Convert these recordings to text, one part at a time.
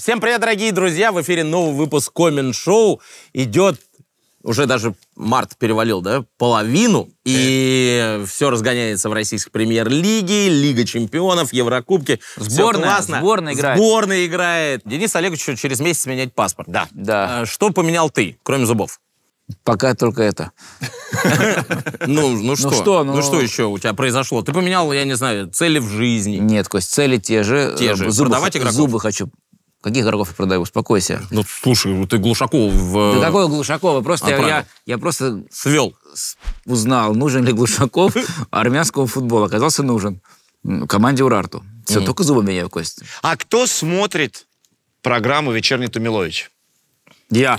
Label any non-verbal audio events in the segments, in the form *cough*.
Всем привет, дорогие друзья! В эфире новый выпуск Комин Шоу. Идет уже даже март перевалил, да, половину, и э. все разгоняется в российской премьер-лиге, Лига чемпионов, Еврокубки. Сборная, все сборная играет. Сборная играет. Денис Олегович через месяц менять паспорт. Да. да. А что поменял ты, кроме зубов? Пока только это. *laughs* Ну, ну что? Ну что, ну... ну что еще у тебя произошло? Ты поменял, я не знаю, цели в жизни. Нет, Кость, цели те же. Те же. Зубы, Продавать игроков? Зубы хочу Каких горохов я продаю? Успокойся. Ну, слушай, ты Глушаков... В... Да э, какой глушаков, Просто я, я, я просто... Свел. Узнал, нужен ли Глушаков *laughs* армянского футбола. Оказался нужен. Команде Урарту. Все, только зубы меняю, Костя. А кто смотрит программу «Вечерний Тумилович»? Я.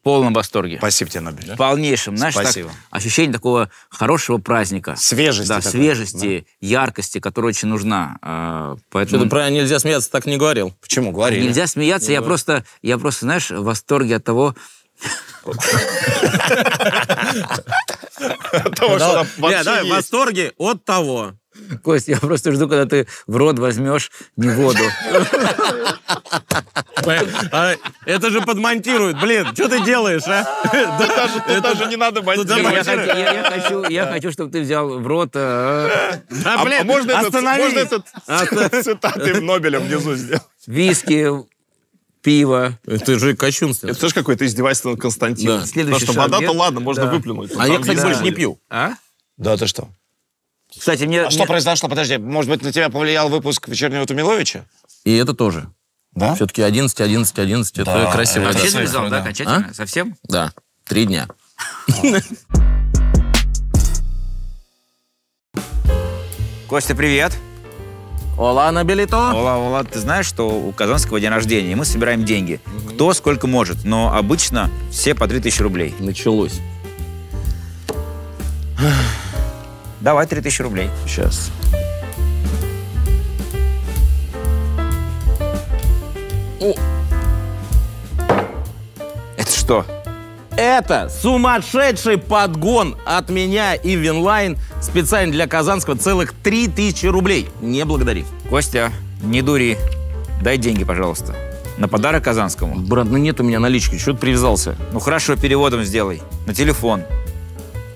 В полном восторге. Спасибо тебе, Нобель. В полнейшем. Знаешь, Спасибо. Так, ощущение такого хорошего праздника. Свежести. Да, такой, свежести, да? яркости, которая очень нужна. А, поэтому... Что ты про нельзя смеяться так не говорил? Почему? Говорили. Нельзя смеяться. Не я, просто, я просто, знаешь, в восторге от того... Я в восторге от того *laughs* Кость, я просто жду, когда ты в рот возьмешь не воду. *laughs* А это же подмонтируют. Блин, что ты делаешь, а? *laughs* Это же не надо ну, монтировать. Я хочу, чтобы ты взял в рот... А, а. а можно этот цитаты Нобеля внизу сделать? Виски, пиво. Это же кощунство. Это же какое-то издевательство над Константином. Потому что вода-то ладно, можно выплюнуть. А я, кстати, больше не пью. А? Да, ты что? Кстати, мне... А мне... что произошло? Подожди, может быть, на тебя повлиял выпуск «Вечернего Тумиловича»? И это тоже. Да? Все-таки 11, 11, 11, да, это красиво. Вообще ты зал, да, окончательно? А? Совсем? Да, три дня. *laughs* Костя, привет. Ола на билето. Ола, ола, ты знаешь, что у Казанского день рождения, и мы собираем деньги. Кто сколько может, но обычно все по 3000 рублей. Началось. Давай 3000 рублей. Сейчас. О! Это что? Это сумасшедший подгон от меня и Винлайн специально для Казанского целых 3000 рублей. Не благодари. Костя, не дури. Дай деньги, пожалуйста. На подарок Казанскому? Брат, ну нет у меня налички, что ты привязался? Ну хорошо, переводом сделай. На телефон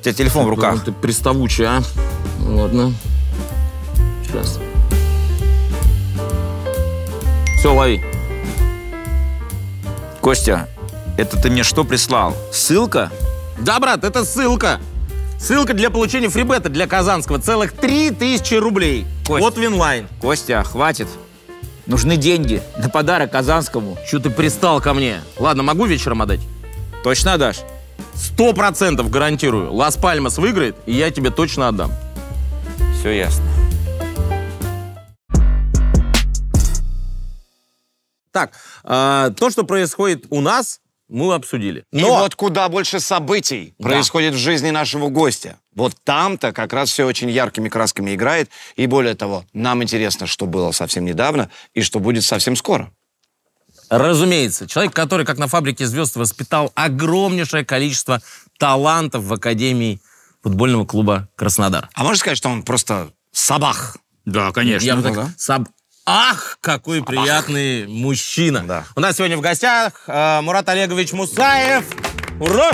тебя телефон в руках. ты приставучий, а? Ну, ладно. Сейчас. Все, лови. Костя, это ты мне что прислал? Ссылка? Да, брат, это ссылка. Ссылка для получения фрибета для Казанского. Целых 3000 рублей. Кость, вот винлайн. Костя, хватит. Нужны деньги на подарок Казанскому. Чего ты пристал ко мне? Ладно, могу вечером отдать? Точно дашь? Сто процентов гарантирую. Лас-Пальмас выиграет, и я тебе точно отдам. Все ясно. Так, э, то, что происходит у нас, мы обсудили. Но... И вот куда больше событий да. происходит в жизни нашего гостя. Вот там-то как раз все очень яркими красками играет. И более того, нам интересно, что было совсем недавно и что будет совсем скоро. Разумеется, человек, который, как на фабрике звезд, воспитал огромнейшее количество талантов в Академии футбольного клуба Краснодар. А можно сказать, что он просто сабах? Да, конечно. Я бы ну так, да? Ах, какой сабах. приятный мужчина. Да. У нас сегодня в гостях э, Мурат Олегович Мусаев. Ура!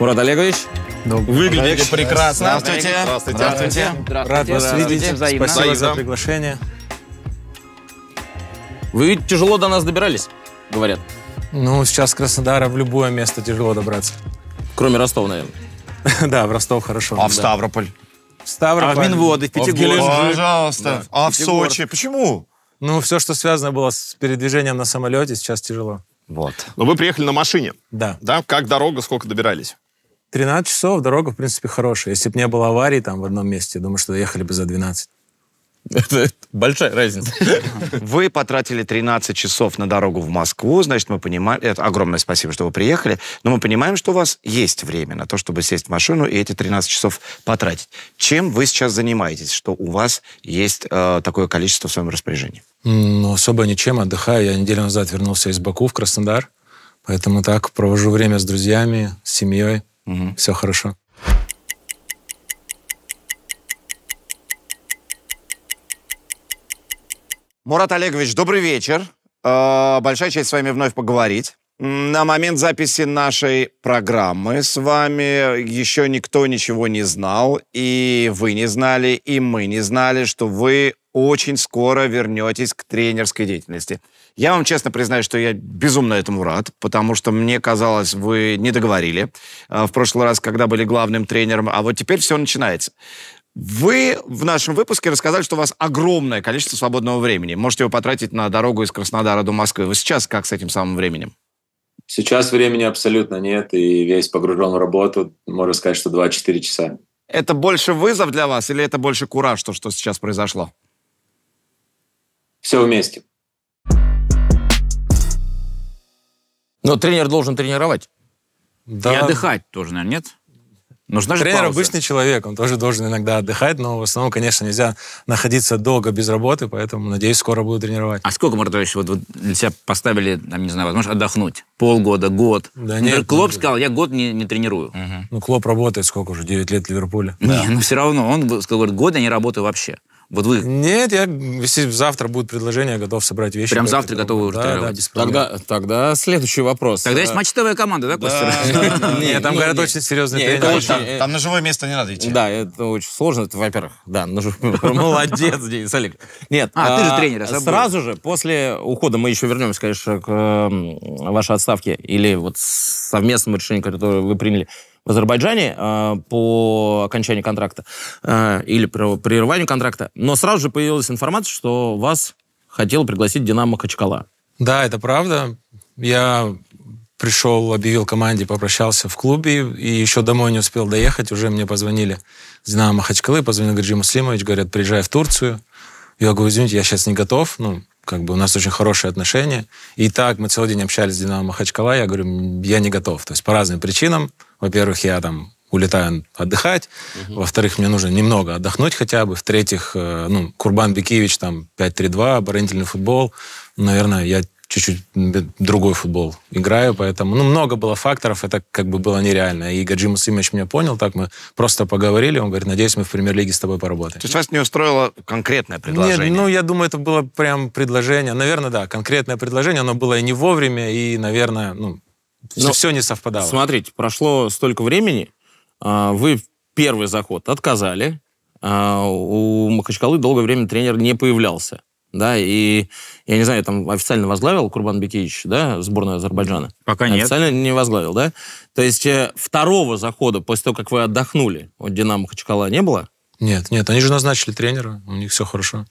Мурат Олегович, Добрый Выглядите Олег. прекрасно. Здравствуйте. Здравствуйте. Здравствуйте. Здравствуйте. Рад вас видеть. Спасибо Взаимно. за приглашение. Вы ведь тяжело до нас добирались, говорят. Ну, сейчас с Краснодара в любое место тяжело добраться. Кроме Ростова, наверное. *laughs* Да, в Ростов хорошо. А в Ставрополь? В Ставрополь. А в Минводы, в Пятигорск. Пожалуйста. А в Сочи? Почему? Ну, все, что связано было с передвижением на самолете, сейчас тяжело. Вот. Но вы приехали на машине. Да. Да? Как дорога, сколько добирались? 13 часов, дорога, в принципе, хорошая. Если бы не было аварии там в одном месте, думаю, что доехали бы за 12. *laughs* Это большая разница. *laughs* Вы потратили 13 часов на дорогу в Москву, значит, мы понимаем... Это огромное спасибо, что вы приехали, но мы понимаем, что у вас есть время на то, чтобы сесть в машину и эти 13 часов потратить. Чем вы сейчас занимаетесь, что у вас есть э, такое количество в своем распоряжении? Ну, особо ничем, отдыхаю. Я неделю назад вернулся из Баку в Краснодар, поэтому так, провожу время с друзьями, с семьей, угу. все хорошо. Мурат Олегович, добрый вечер. Э, большая честь с вами вновь поговорить. На момент записи нашей программы с вами еще никто ничего не знал, и вы не знали, и мы не знали, что вы очень скоро вернетесь к тренерской деятельности. Я вам честно признаюсь, что я безумно этому рад, потому что мне казалось, вы не договорили э, в прошлый раз, когда были главным тренером, а вот теперь все начинается. Вы в нашем выпуске рассказали, что у вас огромное количество свободного времени. Можете его потратить на дорогу из Краснодара до Москвы. Вы сейчас как с этим самым временем? Сейчас времени абсолютно нет, и весь погружен в работу, можно сказать, что 24 часа. Это больше вызов для вас или это больше кураж, то, что сейчас произошло? Все вместе. Но тренер должен тренировать. Да. И отдыхать тоже, наверное, нет? Нужна же Тренер пауза. обычный человек, он тоже должен иногда отдыхать, но в основном, конечно, нельзя находиться долго без работы, поэтому, надеюсь, скоро буду тренировать. А сколько, Марат вот, вот для себя поставили, там, не знаю, возможно, отдохнуть? Полгода, год? Да нет, Клоп нет. сказал, я год не, не тренирую. Угу. Ну, Клоп работает сколько уже, 9 лет в Ливерпуле. Не, но ну, все равно, он сказал, год я не работаю вообще. Вот вы... Нет, я, если завтра будет предложение, готов собрать вещи. Прям завтра готовы уже да, да, тогда, тогда следующий вопрос. Тогда а... есть э, мачтовая команда, да, Костя? *laughs* Нет, там, говорят, очень серьезный тренер. Там на живое место не надо идти. Да, это очень сложно. Во-первых, да, *laughs* молодец, Денис Олег. Нет. А, ты же а, тренер. Сразу же, после ухода, мы еще вернемся, конечно, к эм, вашей отставке или вот совместному решению, которое вы приняли, в Азербайджане э, по окончании контракта э, или при прерыванию контракта, но сразу же появилась информация, что вас хотел пригласить Динамо Качкала. Да, это правда. Я пришел, объявил команде, попрощался в клубе, и еще домой не успел доехать, уже мне позвонили с Динамо Махачкалы, позвонил Гаджи Муслимович, говорят, приезжай в Турцию. Я говорю, извините, я сейчас не готов, ну, как бы у нас очень хорошие отношения. И так мы целый день общались с Динамо Махачкала, я говорю, я не готов. То есть по разным причинам. Во-первых, я там улетаю отдыхать. Угу. Во-вторых, мне нужно немного отдохнуть хотя бы. В-третьих, э, ну, Курбан Бекевич, там, 5-3-2, оборонительный футбол. Наверное, я чуть-чуть другой футбол играю, поэтому, ну, много было факторов, это как бы было нереально. И Гаджи Мусимович меня понял, так мы просто поговорили, он говорит, надеюсь, мы в премьер-лиге с тобой поработаем. То есть вас не устроило конкретное предложение? Нет, ну, я думаю, это было прям предложение, наверное, да, конкретное предложение, оно было и не вовремя, и, наверное, ну, Но ну, все не совпадало. Смотрите, прошло столько времени, а, вы первый заход отказали, а, у Махачкалы долгое время тренер не появлялся да, и, я не знаю, там официально возглавил Курбан Бекевич, да, сборную Азербайджана? Пока нет. Официально не возглавил, да? То есть э, второго захода после того, как вы отдохнули от «Динамо» Хачкала не было? Нет, нет, они же назначили тренера, у них все хорошо.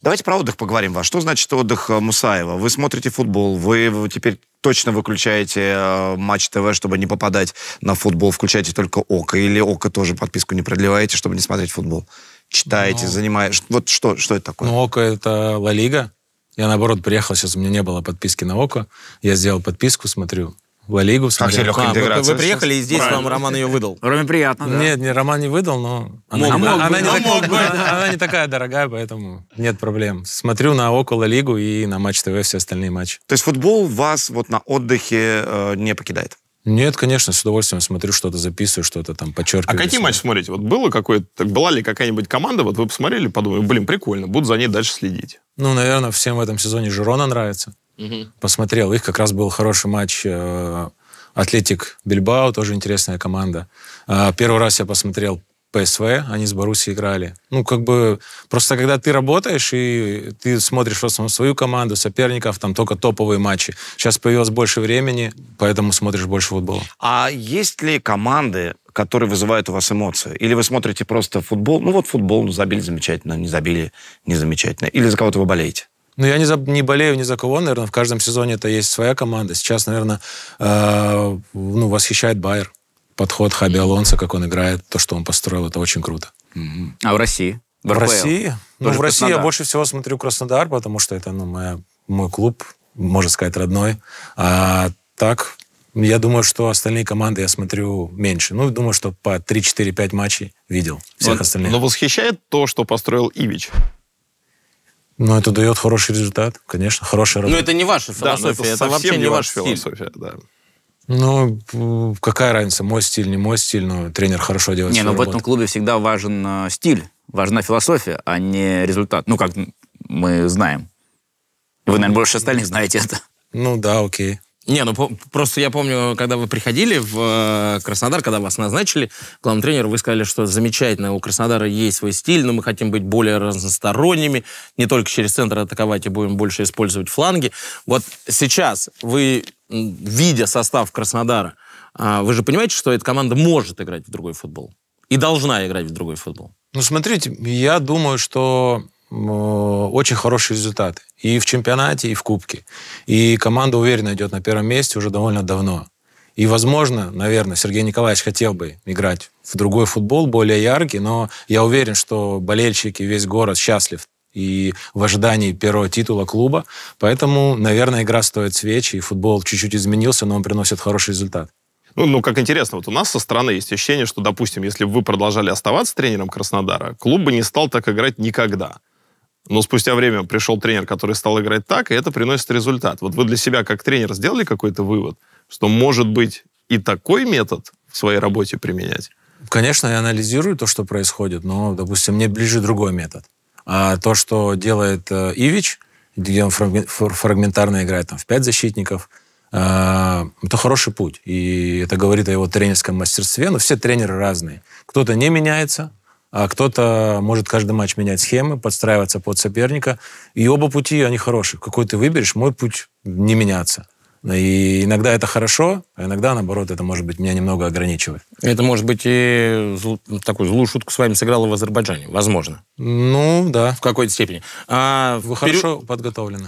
Давайте про отдых поговорим. А что значит отдых э, Мусаева? Вы смотрите футбол, вы теперь точно выключаете э, матч ТВ, чтобы не попадать на футбол, включаете только ОКО, или ОКО тоже подписку не продлеваете, чтобы не смотреть футбол? читаете, Но... Ну. занимаетесь? Вот что, что это такое? Ну, ОКО — это Ла Лига. Я, наоборот, приехал, сейчас у меня не было подписки на ОКО. Я сделал подписку, смотрю, Ла Лигу смотрел. Как а, вы, вы приехали, и здесь Правильно. вам Роман ее выдал. Роме приятно, да. Нет, не, Роман не выдал, но... Она, не она не такая дорогая, поэтому нет проблем. Смотрю на около Лигу и на Матч ТВ все остальные матчи. То есть футбол вас вот на отдыхе э, не покидает? Нет, конечно, с удовольствием смотрю, что-то записываю, что-то там подчеркиваю. А какие матчи смотрите? Вот было какое была ли какая-нибудь команда, вот вы посмотрели, подумали, блин, прикольно, буду за ней дальше следить. Ну, наверное, всем в этом сезоне Жирона нравится. Угу. Посмотрел. Их как раз был хороший матч э, Атлетик Бильбао, тоже интересная команда. А, первый раз я посмотрел ПСВ, они с Баруси играли. Ну, как бы, просто когда ты работаешь, и ты смотришь в основном свою команду, соперников, там только топовые матчи. Сейчас появилось больше времени, поэтому смотришь больше футбола. А есть ли команды, которые вызывают у вас эмоции? Или вы смотрите просто футбол, ну вот футбол, ну забили замечательно, не забили, не замечательно. Или за кого-то вы болеете? Ну, я не, за, не болею ни за кого, наверное. В каждом сезоне это есть своя команда. Сейчас, наверное, э, ну, восхищает Байер подход Хаби Алонса, как он играет, то, что он построил, это очень круто. А в России? В, в России? Ну, в России Краснодар. я больше всего смотрю Краснодар, потому что это ну, моя, мой клуб, можно сказать, родной. А так, я думаю, что остальные команды я смотрю меньше. Ну, думаю, что по 3-4-5 матчей видел всех вот, остальных. Но восхищает то, что построил Ивич. Ну, это дает хороший результат, конечно, хороший ну, работа. Но это не ваша философия, да, это, это вообще не ваша философия. Да. Ну, какая разница, мой стиль, не мой стиль, но тренер хорошо делает Не, но работу. в этом клубе всегда важен э, стиль, важна философия, а не результат. Ну, как мы знаем. Вы, наверное, больше остальных знаете это. Ну да, окей. Не, ну просто я помню, когда вы приходили в э, Краснодар, когда вас назначили главным тренером, вы сказали, что замечательно, у Краснодара есть свой стиль, но мы хотим быть более разносторонними, не только через центр атаковать и будем больше использовать фланги. Вот сейчас вы, видя состав Краснодара, а, вы же понимаете, что эта команда может играть в другой футбол и должна играть в другой футбол? Ну, смотрите, я думаю, что Э, очень хорошие результаты и в чемпионате, и в кубке. И команда уверенно идет на первом месте уже довольно давно. И, возможно, наверное, Сергей Николаевич хотел бы играть в другой футбол, более яркий, но я уверен, что болельщики, весь город счастлив и в ожидании первого титула клуба. Поэтому, наверное, игра стоит свечи, и футбол чуть-чуть изменился, но он приносит хороший результат. Ну, ну, как интересно, вот у нас со стороны есть ощущение, что, допустим, если бы вы продолжали оставаться тренером Краснодара, клуб бы не стал так играть никогда. Но спустя время пришел тренер, который стал играть так, и это приносит результат. Вот вы для себя как тренер сделали какой-то вывод, что может быть и такой метод в своей работе применять? Конечно, я анализирую то, что происходит, но, допустим, мне ближе другой метод. А то, что делает э, Ивич, где он фрагментарно играет там, в пять защитников, э, это хороший путь. И это говорит о его тренерском мастерстве. Но ну, все тренеры разные. Кто-то не меняется, а кто-то может каждый матч менять схемы, подстраиваться под соперника. И оба пути, они хорошие. Какой ты выберешь, мой путь не меняться. И иногда это хорошо, а иногда, наоборот, это, может быть, меня немного ограничивает. Это, может быть, и зл... такую злую шутку с вами сыграло в Азербайджане, возможно. Ну, да. В какой-то степени. А, Вы вперед... хорошо подготовлены.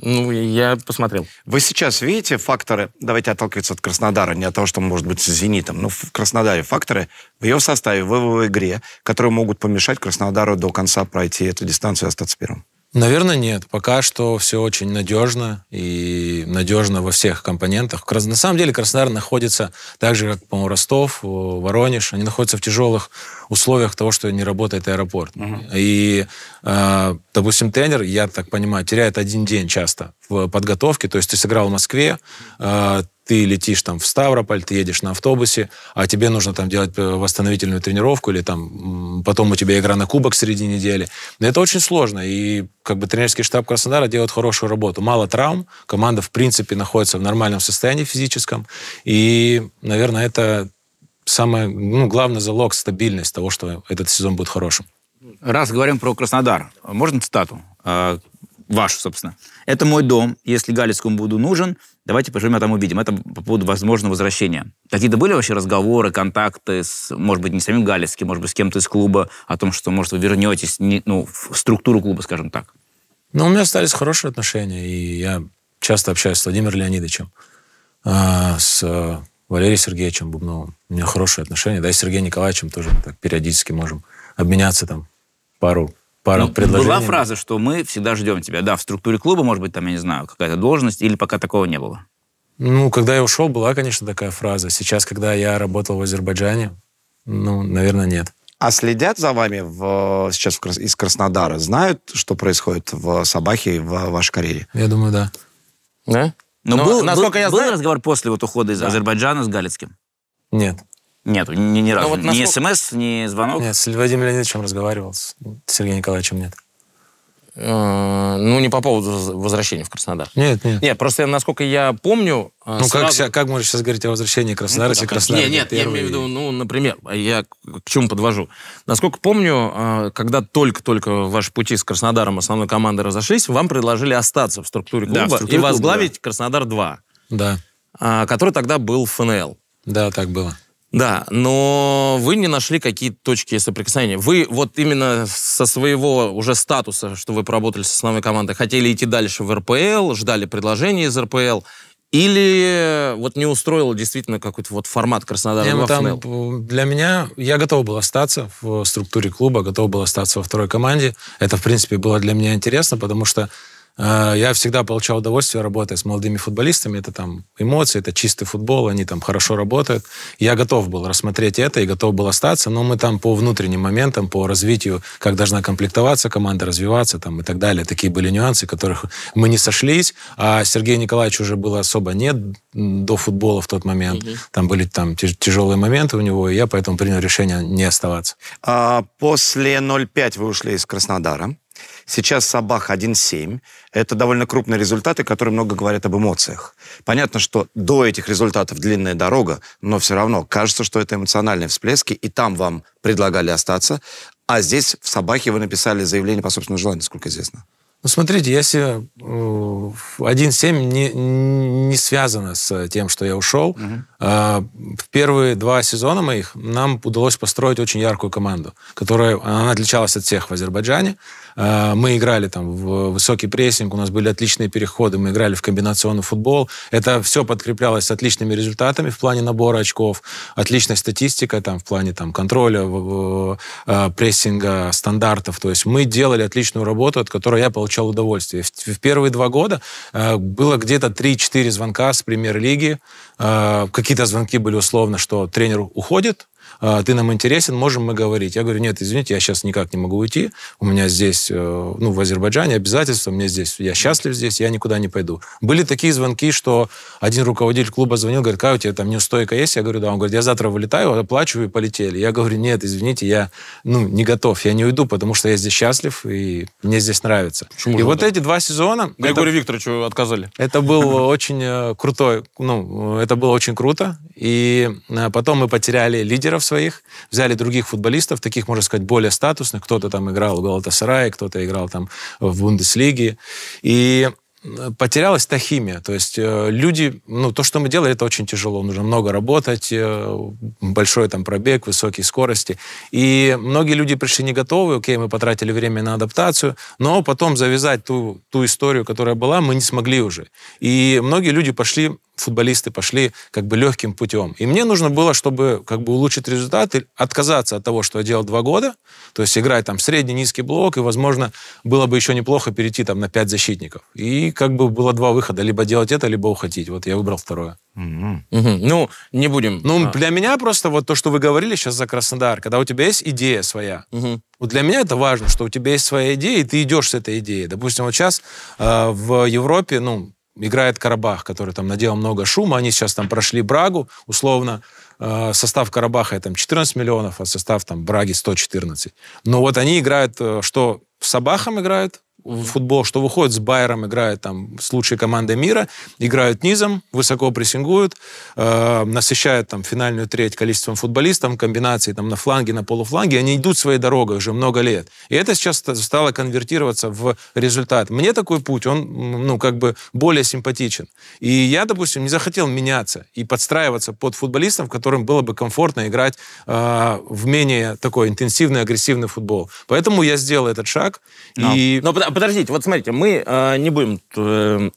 Ну, я посмотрел. Вы сейчас видите факторы, давайте отталкиваться от Краснодара, не от того, что может быть с «Зенитом», но ну, в Краснодаре факторы в ее составе, в его игре, которые могут помешать Краснодару до конца пройти эту дистанцию и остаться первым? Наверное, нет. Пока что все очень надежно и надежно во всех компонентах. На самом деле Краснодар находится так же, как, по-моему, Ростов, Воронеж. Они находятся в тяжелых условиях того, что не работает аэропорт. Угу. И, а, допустим, тренер, я так понимаю, теряет один день часто в подготовке. То есть ты сыграл в Москве, а, ты летишь там в Ставрополь, ты едешь на автобусе, а тебе нужно там делать э, восстановительную тренировку или там потом у тебя игра на кубок среди недели. Но это очень сложно, и как бы тренерский штаб Краснодара делает хорошую работу. Мало травм, команда в принципе находится в нормальном состоянии физическом, и, наверное, это самое, ну, главный залог стабильность того, что этот сезон будет хорошим. Раз говорим про Краснодар, можно цитату? А, ваш, собственно. Это мой дом. Если Галицкому буду нужен, давайте поживем, а там увидим. Это по поводу возможного возвращения. Какие-то были вообще разговоры, контакты с, может быть, не самим Галицким, может быть, с кем-то из клуба о том, что, может, вы вернетесь не, ну, в структуру клуба, скажем так? Ну, у меня остались хорошие отношения, и я часто общаюсь с Владимиром Леонидовичем, а, с э, Валерием Сергеевичем Бубновым. У меня хорошие отношения. Да и с Сергеем Николаевичем тоже так периодически можем обменяться там пару пару ну, предложений. Была фраза, что мы всегда ждем тебя. Да, в структуре клуба, может быть, там, я не знаю, какая-то должность, или пока такого не было? Ну, когда я ушел, была, конечно, такая фраза. Сейчас, когда я работал в Азербайджане, ну, наверное, нет. А следят за вами в, сейчас в, из Краснодара? Знают, что происходит в Собахе и в, в вашей карьере? Я думаю, да. Да? Но, ну, Но был, насколько был, я знаю... Был разговор после вот ухода из да. Азербайджана с Галицким? Нет. Нет, ни, ни ну разу. Но вот насколько... смс, ни звонок? Нет, с Владимиром Леонидовичем разговаривал, с Сергеем Николаевичем нет. Э, ну, не по поводу возвращения в Краснодар. Нет, нет. Нет, просто насколько я помню... Э, ну, сразу... как, как можно сейчас говорить о возвращении Краснодара, ну, если Краснодар Нет, нет, первый... я имею в виду, ну, например, а я к чему подвожу. Насколько помню, э, когда только-только ваши пути с Краснодаром основной команды разошлись, вам предложили остаться в структуре клуба да, в структуре и возглавить да. Краснодар-2. Да. Который тогда был ФНЛ. Да, так было. Да, но вы не нашли какие-то точки соприкосновения. Вы вот именно со своего уже статуса, что вы поработали с основной командой, хотели идти дальше в РПЛ, ждали предложения из РПЛ, или вот не устроил действительно какой-то вот формат Краснодара Нет, ну там, Для меня, я готов был остаться в структуре клуба, готов был остаться во второй команде. Это, в принципе, было для меня интересно, потому что а, я всегда получал удовольствие работать с молодыми футболистами. Это там эмоции, это чистый футбол, они там хорошо работают. Я готов был рассмотреть это и готов был остаться, но мы там по внутренним моментам, по развитию, как должна комплектоваться команда, развиваться там и так далее. Такие были нюансы, которых мы не сошлись. А Сергей Николаевич уже было особо нет до футбола в тот момент. mm Там были там тяжелые моменты у него, и я поэтому принял решение не оставаться. А после 0-5 вы ушли из Краснодара. Сейчас Сабах 1.7. Это довольно крупные результаты, которые много говорят об эмоциях. Понятно, что до этих результатов длинная дорога, но все равно кажется, что это эмоциональные всплески, и там вам предлагали остаться. А здесь в Сабахе вы написали заявление по собственному желанию, насколько известно. Ну, смотрите, если себе 1.7 э, не, не связано с тем, что я ушел. Угу. А, в первые два сезона моих нам удалось построить очень яркую команду, которая она отличалась от всех в Азербайджане. Э, мы играли там в высокий прессинг, у нас были отличные переходы, мы играли в комбинационный футбол. Это все подкреплялось отличными результатами в плане набора очков, отличной статистикой там, в плане там, контроля, э, прессинга, стандартов. То есть мы делали отличную работу, от которой я получал удовольствие. В первые два года э, было где-то 3-4 звонка с премьер-лиги. Какие-то звонки были условно, что тренер уходит, «А, ты нам интересен, можем мы говорить. Я говорю, нет, извините, я сейчас никак не могу уйти, у меня здесь, э, ну, в Азербайджане обязательства, мне здесь, я счастлив здесь, я никуда не пойду. Были такие звонки, что один руководитель клуба звонил, говорит, Кай, у тебя там неустойка есть? Я говорю, да. Он говорит, я завтра вылетаю, оплачиваю и полетели. Я говорю, нет, извините, я, ну, не готов, я не уйду, потому что я здесь счастлив и мне здесь нравится. Почему и вот так? эти два сезона... Григорию это, Викторовичу отказали. Это был *laughs* очень э, крутой, ну, это было очень круто. И э, потом мы потеряли лидеров своих, взяли других футболистов, таких, можно сказать, более статусных. Кто-то там играл в Галатасарае, кто-то играл там в Бундеслиге. И э, потерялась та химия. То есть э, люди, ну, то, что мы делали, это очень тяжело. Нужно много работать, э, большой там пробег, высокие скорости. И многие люди пришли не готовы, окей, мы потратили время на адаптацию, но потом завязать ту, ту историю, которая была, мы не смогли уже. И многие люди пошли футболисты пошли как бы легким путем. И мне нужно было, чтобы как бы улучшить результат, отказаться от того, что я делал два года, то есть играть там средний-низкий блок, и, возможно, было бы еще неплохо перейти там на пять защитников. И как бы было два выхода, либо делать это, либо уходить. Вот я выбрал второе. Mm-hmm. Mm-hmm. Ну, не будем. Ну, а. для меня просто вот то, что вы говорили сейчас за Краснодар, когда у тебя есть идея своя, mm-hmm. вот для меня это важно, что у тебя есть своя идея, и ты идешь с этой идеей. Допустим, вот сейчас э, в Европе, ну, играет Карабах, который там наделал много шума. Они сейчас там прошли Брагу, условно. Э, состав Карабаха там 14 миллионов, а состав там Браги 114. Но вот они играют, э, что с Сабахом играют, в футбол, что выходит с Байером, играет там в случае команды мира, играют низом, высоко прессингуют, э, насыщают там финальную треть количеством футболистов, комбинаций там на фланге, на полуфланге, они идут своей дорогой уже много лет. И это сейчас стало конвертироваться в результат. Мне такой путь, он, ну, как бы более симпатичен. И я, допустим, не захотел меняться и подстраиваться под футболистов, которым было бы комфортно играть э, в менее такой интенсивный, агрессивный футбол. Поэтому я сделал этот шаг. Но. И... Но подождите, вот смотрите, мы э, не будем э,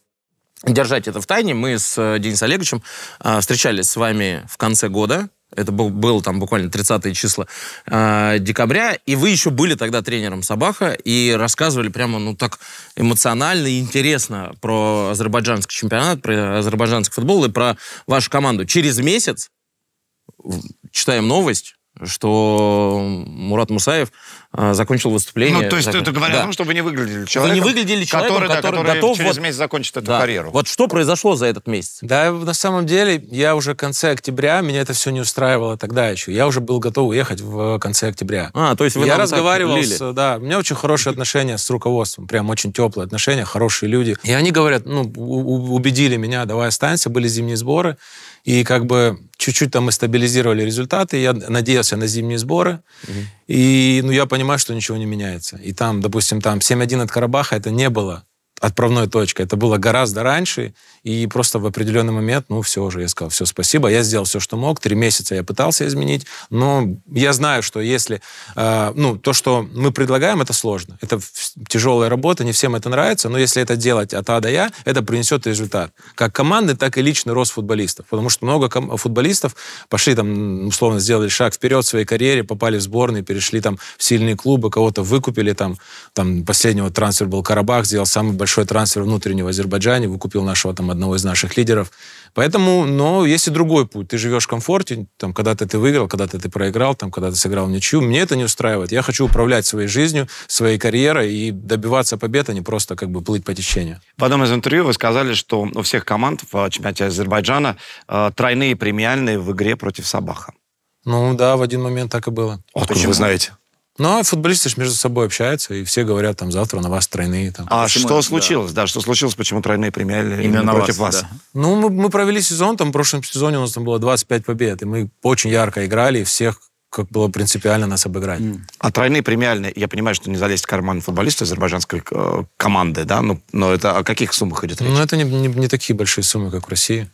держать это в тайне. Мы с э, Денисом Олеговичем э, встречались с вами в конце года. Это был, был там буквально 30 числа э, декабря. И вы еще были тогда тренером Сабаха и рассказывали прямо, ну, так эмоционально и интересно про азербайджанский чемпионат, про азербайджанский футбол и про вашу команду. Через месяц читаем новость, что Мурат Мусаев а, закончил выступление. Ну, то есть, закон... это говоря да. о том, что вы не выглядели человеком, вы не выглядели человеком который, который, который готов через вот... месяц закончит эту да. карьеру. Вот что произошло за этот месяц? Да, на самом деле, я уже в конце октября, меня это все не устраивало тогда еще. Я уже был готов уехать в конце октября. А, то есть вы Я разговаривал с... Да, у меня очень хорошие отношения с руководством, прям очень теплые отношения, хорошие люди. И они говорят, ну, убедили меня, давай останься, были зимние сборы. И как бы чуть-чуть там мы стабилизировали результаты, я надеялся на зимние сборы. Угу. И, ну, я понимаю, понимаешь, что ничего не меняется. И там, допустим, там 7-1 от Карабаха это не было отправной точкой. Это было гораздо раньше, и просто в определенный момент, ну, все уже, я сказал, все, спасибо, я сделал все, что мог, три месяца я пытался изменить, но я знаю, что если, э, ну, то, что мы предлагаем, это сложно, это тяжелая работа, не всем это нравится, но если это делать от А до Я, это принесет результат, как команды, так и личный рост футболистов, потому что много футболистов пошли там, условно, сделали шаг вперед в своей карьере, попали в сборные, перешли там в сильные клубы, кого-то выкупили там, там последнего трансфер был Карабах, сделал самый большой большой трансфер внутренний в Азербайджане, выкупил нашего там одного из наших лидеров. Поэтому, но есть и другой путь. Ты живешь в комфорте, там, когда-то ты выиграл, когда-то ты проиграл, там, когда ты сыграл в ничью. Мне это не устраивает. Я хочу управлять своей жизнью, своей карьерой и добиваться побед, а не просто как бы плыть по течению. В одном из интервью вы сказали, что у всех команд в а, чемпионате Азербайджана э, тройные премиальные в игре против Сабаха. Ну да, в один момент так и было. Откуда вы знаете? Но ну, а футболисты же между собой общаются, и все говорят, там, завтра на вас тройные. Там. А почему? что случилось? Да. да, что случилось, почему тройные премиали именно, именно на против вас? вас? Да. Ну, мы, мы провели сезон, там, в прошлом сезоне у нас там было 25 побед, и мы очень ярко играли, и всех как было принципиально нас обыграть. Mm. А тройные премиальные, я понимаю, что не залезть в карман футболиста азербайджанской э, команды, да? Но, ну, но это о каких суммах идет речь? Ну, это не, не, не такие большие суммы, как в России.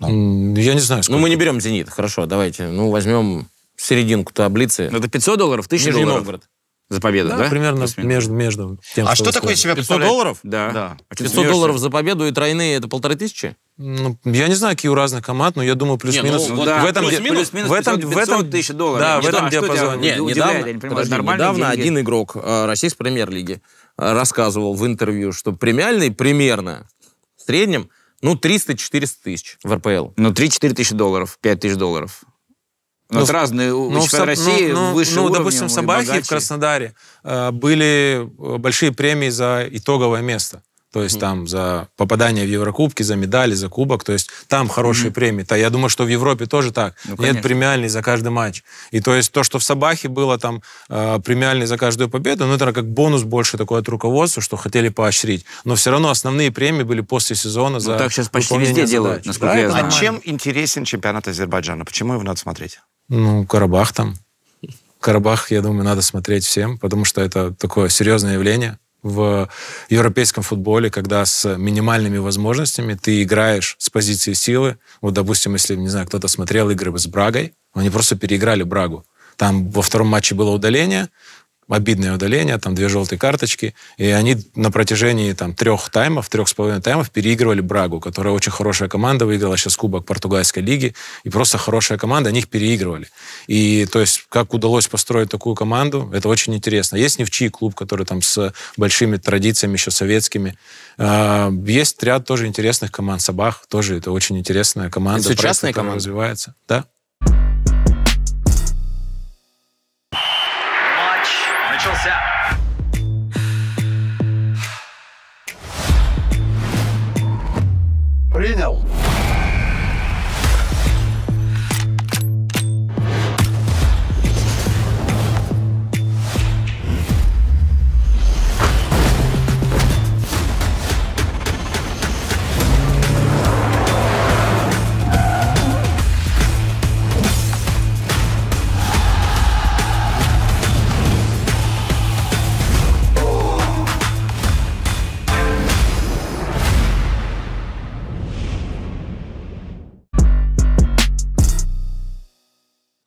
Ну. Я не знаю, сколько. Ну, мы не берем «Зенит», хорошо, давайте. Ну, возьмем серединку таблицы. Ну, это 500 долларов, 1000 Нижний долларов. Новгород. За победу, да? да? Примерно между, между тем, А что, такое себя 500 долларов? Да. да. 500 а долларов за победу и тройные это полторы тысячи? Ну, я не знаю, какие у разных команд, но я думаю, ну, плюс-минус. Ну, да. В этом плюс-минус плюс в этом, 500, в этом, тысяч долларов. Да, а я в этом а диапазоне. Нет, недавно, не подожди, недавно один игрок э, российской премьер-лиги э, рассказывал в интервью, что премиальный примерно в среднем ну, 300-400 тысяч в РПЛ. Ну, 3-4 тысячи долларов, 5 тысяч долларов. У нас разные ну, в, ну, ну, России ну, выше Ну, уровня, допустим, в Собахе в Краснодаре э, были э, большие премии за итоговое место. То есть mm-hmm. там за попадание в Еврокубки, за медали, за кубок. То есть там хорошие mm-hmm. премии. -то, я думаю, что в Европе тоже так. Ну, Нет премиальный за каждый матч. И то есть то, что в Сабахе было там э, премиальный за каждую победу, ну это как бонус больше такой от руководства, что хотели поощрить. Но все равно основные премии были после сезона ну, за Ну так сейчас почти везде задач. делают, насколько да, я знаю. А чем интересен чемпионат Азербайджана? Почему его надо смотреть? Ну, Карабах там. Карабах, я думаю, надо смотреть всем, потому что это такое серьезное явление в европейском футболе, когда с минимальными возможностями ты играешь с позиции силы. Вот, допустим, если, не знаю, кто-то смотрел игры с Брагой, они просто переиграли Брагу. Там во втором матче было удаление, обидное удаление, там две желтые карточки, и они на протяжении там трех таймов, трех с половиной таймов переигрывали Брагу, которая очень хорошая команда, выиграла сейчас кубок португальской лиги, и просто хорошая команда, они их переигрывали. И то есть как удалось построить такую команду, это очень интересно. Есть Невчий клуб, который там с большими традициями еще советскими. А, есть ряд тоже интересных команд. Сабах тоже это очень интересная команда. Это частная команда? Развивается. Да.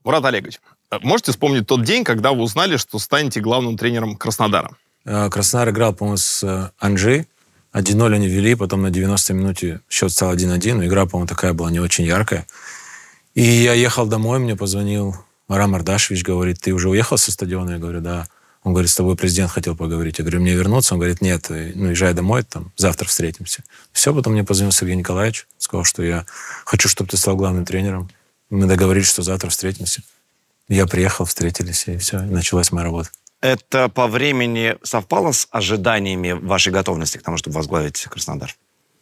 Мурат Олегович, э, можете вспомнить тот день, когда вы узнали, что станете главным тренером Краснодара? Э, Краснодар играл, по-моему, с э, Анжи. 1-0 они вели, потом на 90-й минуте счет стал 1-1. Но игра, по-моему, такая была не очень яркая. И я ехал домой, мне позвонил Марам Ардашевич, говорит, ты уже уехал со стадиона? Я говорю, да. Он говорит, с тобой президент хотел поговорить. Я говорю, мне вернуться? Он говорит, нет, ну, езжай домой, там, завтра встретимся. Все, потом мне позвонил Сергей Николаевич, сказал, что я хочу, чтобы ты стал главным тренером. Мы договорились, что завтра встретимся. Я приехал, встретились, и все, и началась моя работа. Это по времени совпало с ожиданиями вашей готовности к тому, чтобы возглавить Краснодар?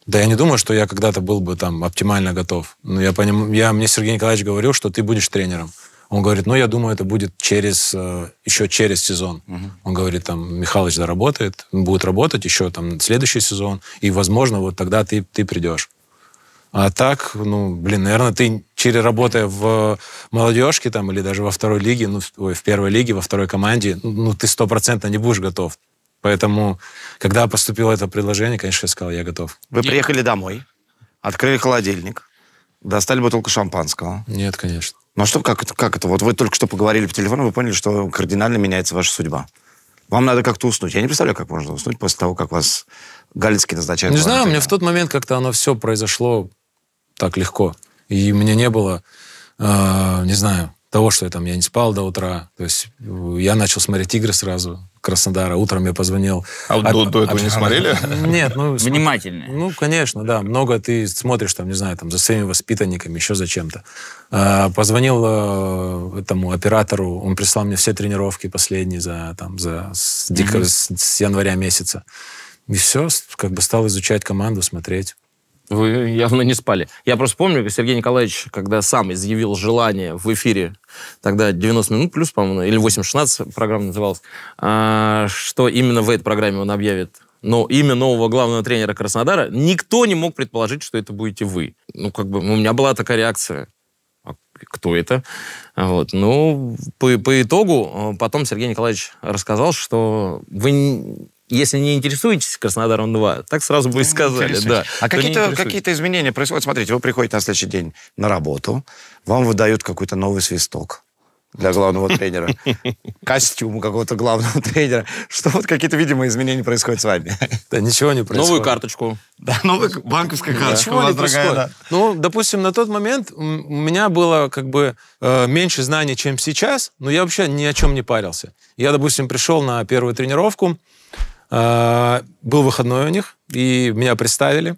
Да я не думаю, что я когда-то был бы там оптимально готов. Но я понимаю. я мне Сергей Николаевич говорил, что ты будешь тренером. Он говорит, ну я думаю, это будет через э, еще через сезон. Угу. Он говорит, там Михалыч заработает, будет работать еще там следующий сезон, и возможно вот тогда ты ты придешь. А так, ну, блин, наверное, ты через работая в молодежке там или даже во второй лиге, ну, ой, в первой лиге, во второй команде, ну, ты стопроцентно не будешь готов. Поэтому, когда поступило это предложение, конечно, я сказал, я готов. Вы приехали домой, открыли холодильник, достали бутылку шампанского. Нет, конечно. Ну а что, как, это, как это? Вот вы только что поговорили по телефону, вы поняли, что кардинально меняется ваша судьба. Вам надо как-то уснуть. Я не представляю, как можно уснуть после того, как вас Галицкий назначает. Не знаю, мне в тот момент как-то оно все произошло так легко. И мне не было, э, не знаю, того, что я там, я не спал до утра. То есть э, я начал смотреть игры сразу. Краснодара. Утром я позвонил. А от, до, до этого от, не смотрели? *laughs* Нет, ну... Внимательно. Ну, конечно, да. Много ты смотришь, там, не знаю, там, за своими воспитанниками, еще за чем-то. А, позвонил э, этому оператору, он прислал мне все тренировки последние за, там, за, с, mm-hmm. с, с января месяца. И все, как бы стал изучать команду, смотреть. Вы явно не спали. Я просто помню, Сергей Николаевич, когда сам изъявил желание в эфире, тогда 90 минут плюс, по-моему, или 8-16 программа называлась, а, что именно в этой программе он объявит но имя нового главного тренера Краснодара, никто не мог предположить, что это будете вы. Ну, как бы у меня была такая реакция. А кто это? Вот. Ну, по, по итогу э, потом Сергей Николаевич рассказал, что вы если не интересуетесь Краснодаром-2, так сразу бы и ну, сказали. Да, а какие-то какие изменения происходят? Смотрите, вы приходите на следующий день на работу, вам выдают какой-то новый свисток для главного тренера, *laughs* костюм какого-то главного *laughs* тренера. Что вот какие-то, видимо, изменения происходят с вами? Да ничего не происходит. Новую карточку. Да, новая банковская карточка да. у вас Ну, допустим, на тот момент у меня было как бы э, меньше знаний, чем сейчас, но я вообще ни о чем не парился. Я, допустим, пришел на первую тренировку, а, был выходной у них, и меня представили.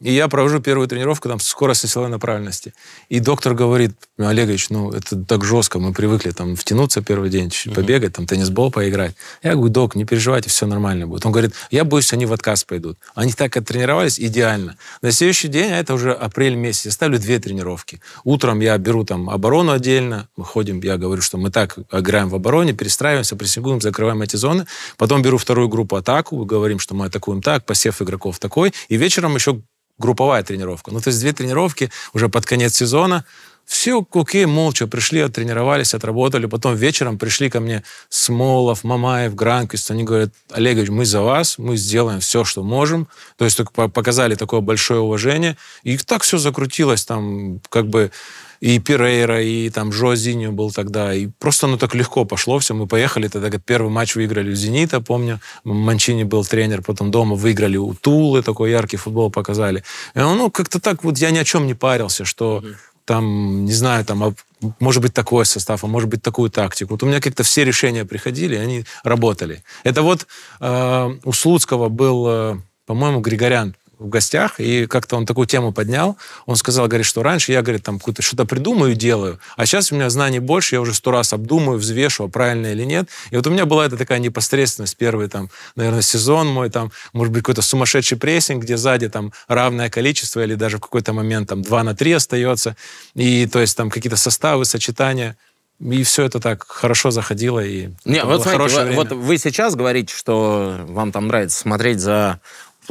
И я провожу первую тренировку там с силовой направленности. И доктор говорит, Олегович, ну это так жестко, мы привыкли там втянуться первый день, чуть-чуть побегать, там теннисбол поиграть. Я говорю, док, не переживайте, все нормально будет. Он говорит, я боюсь, они в отказ пойдут. Они так оттренировались идеально. На следующий день, а это уже апрель месяц, я ставлю две тренировки. Утром я беру там оборону отдельно, мы ходим, я говорю, что мы так играем в обороне, перестраиваемся, прессингуем, закрываем эти зоны. Потом беру вторую группу атаку, говорим, что мы атакуем так, посев игроков такой. И вечером еще групповая тренировка. Ну, то есть две тренировки уже под конец сезона. Все окей, молча пришли, оттренировались, отработали. Потом вечером пришли ко мне Смолов, Мамаев, Гранквист. Они говорят, Олегович, мы за вас, мы сделаем все, что можем. То есть только показали такое большое уважение. И так все закрутилось там, как бы и Пирейра, и там Жозиню был тогда. И просто оно ну, так легко пошло все. Мы поехали тогда, как первый матч выиграли у «Зенита», помню. Манчини был тренер, потом дома выиграли у Тулы, такой яркий футбол показали. И оно ну, как-то так вот, я ни о чем не парился, что там, не знаю, там а может быть такой состав, а может быть такую тактику. Вот у меня как-то все решения приходили, они работали. Это вот э, у Слуцкого был, э, по-моему, Григорян в гостях, и как-то он такую тему поднял. Он сказал, говорит, что раньше я, говорит, там какое-то что-то придумаю, и делаю, а сейчас у меня знаний больше, я уже сто раз обдумаю, взвешу, а правильно или нет. И вот у меня была эта такая непосредственность, первый там, наверное, сезон мой, там, может быть, какой-то сумасшедший прессинг, где сзади там равное количество или даже в какой-то момент там 2 на 3 остается, и то есть там какие-то составы, сочетания. И все это так хорошо заходило. И Не, вот смотрите, вот, вот вы сейчас говорите, что вам там нравится смотреть за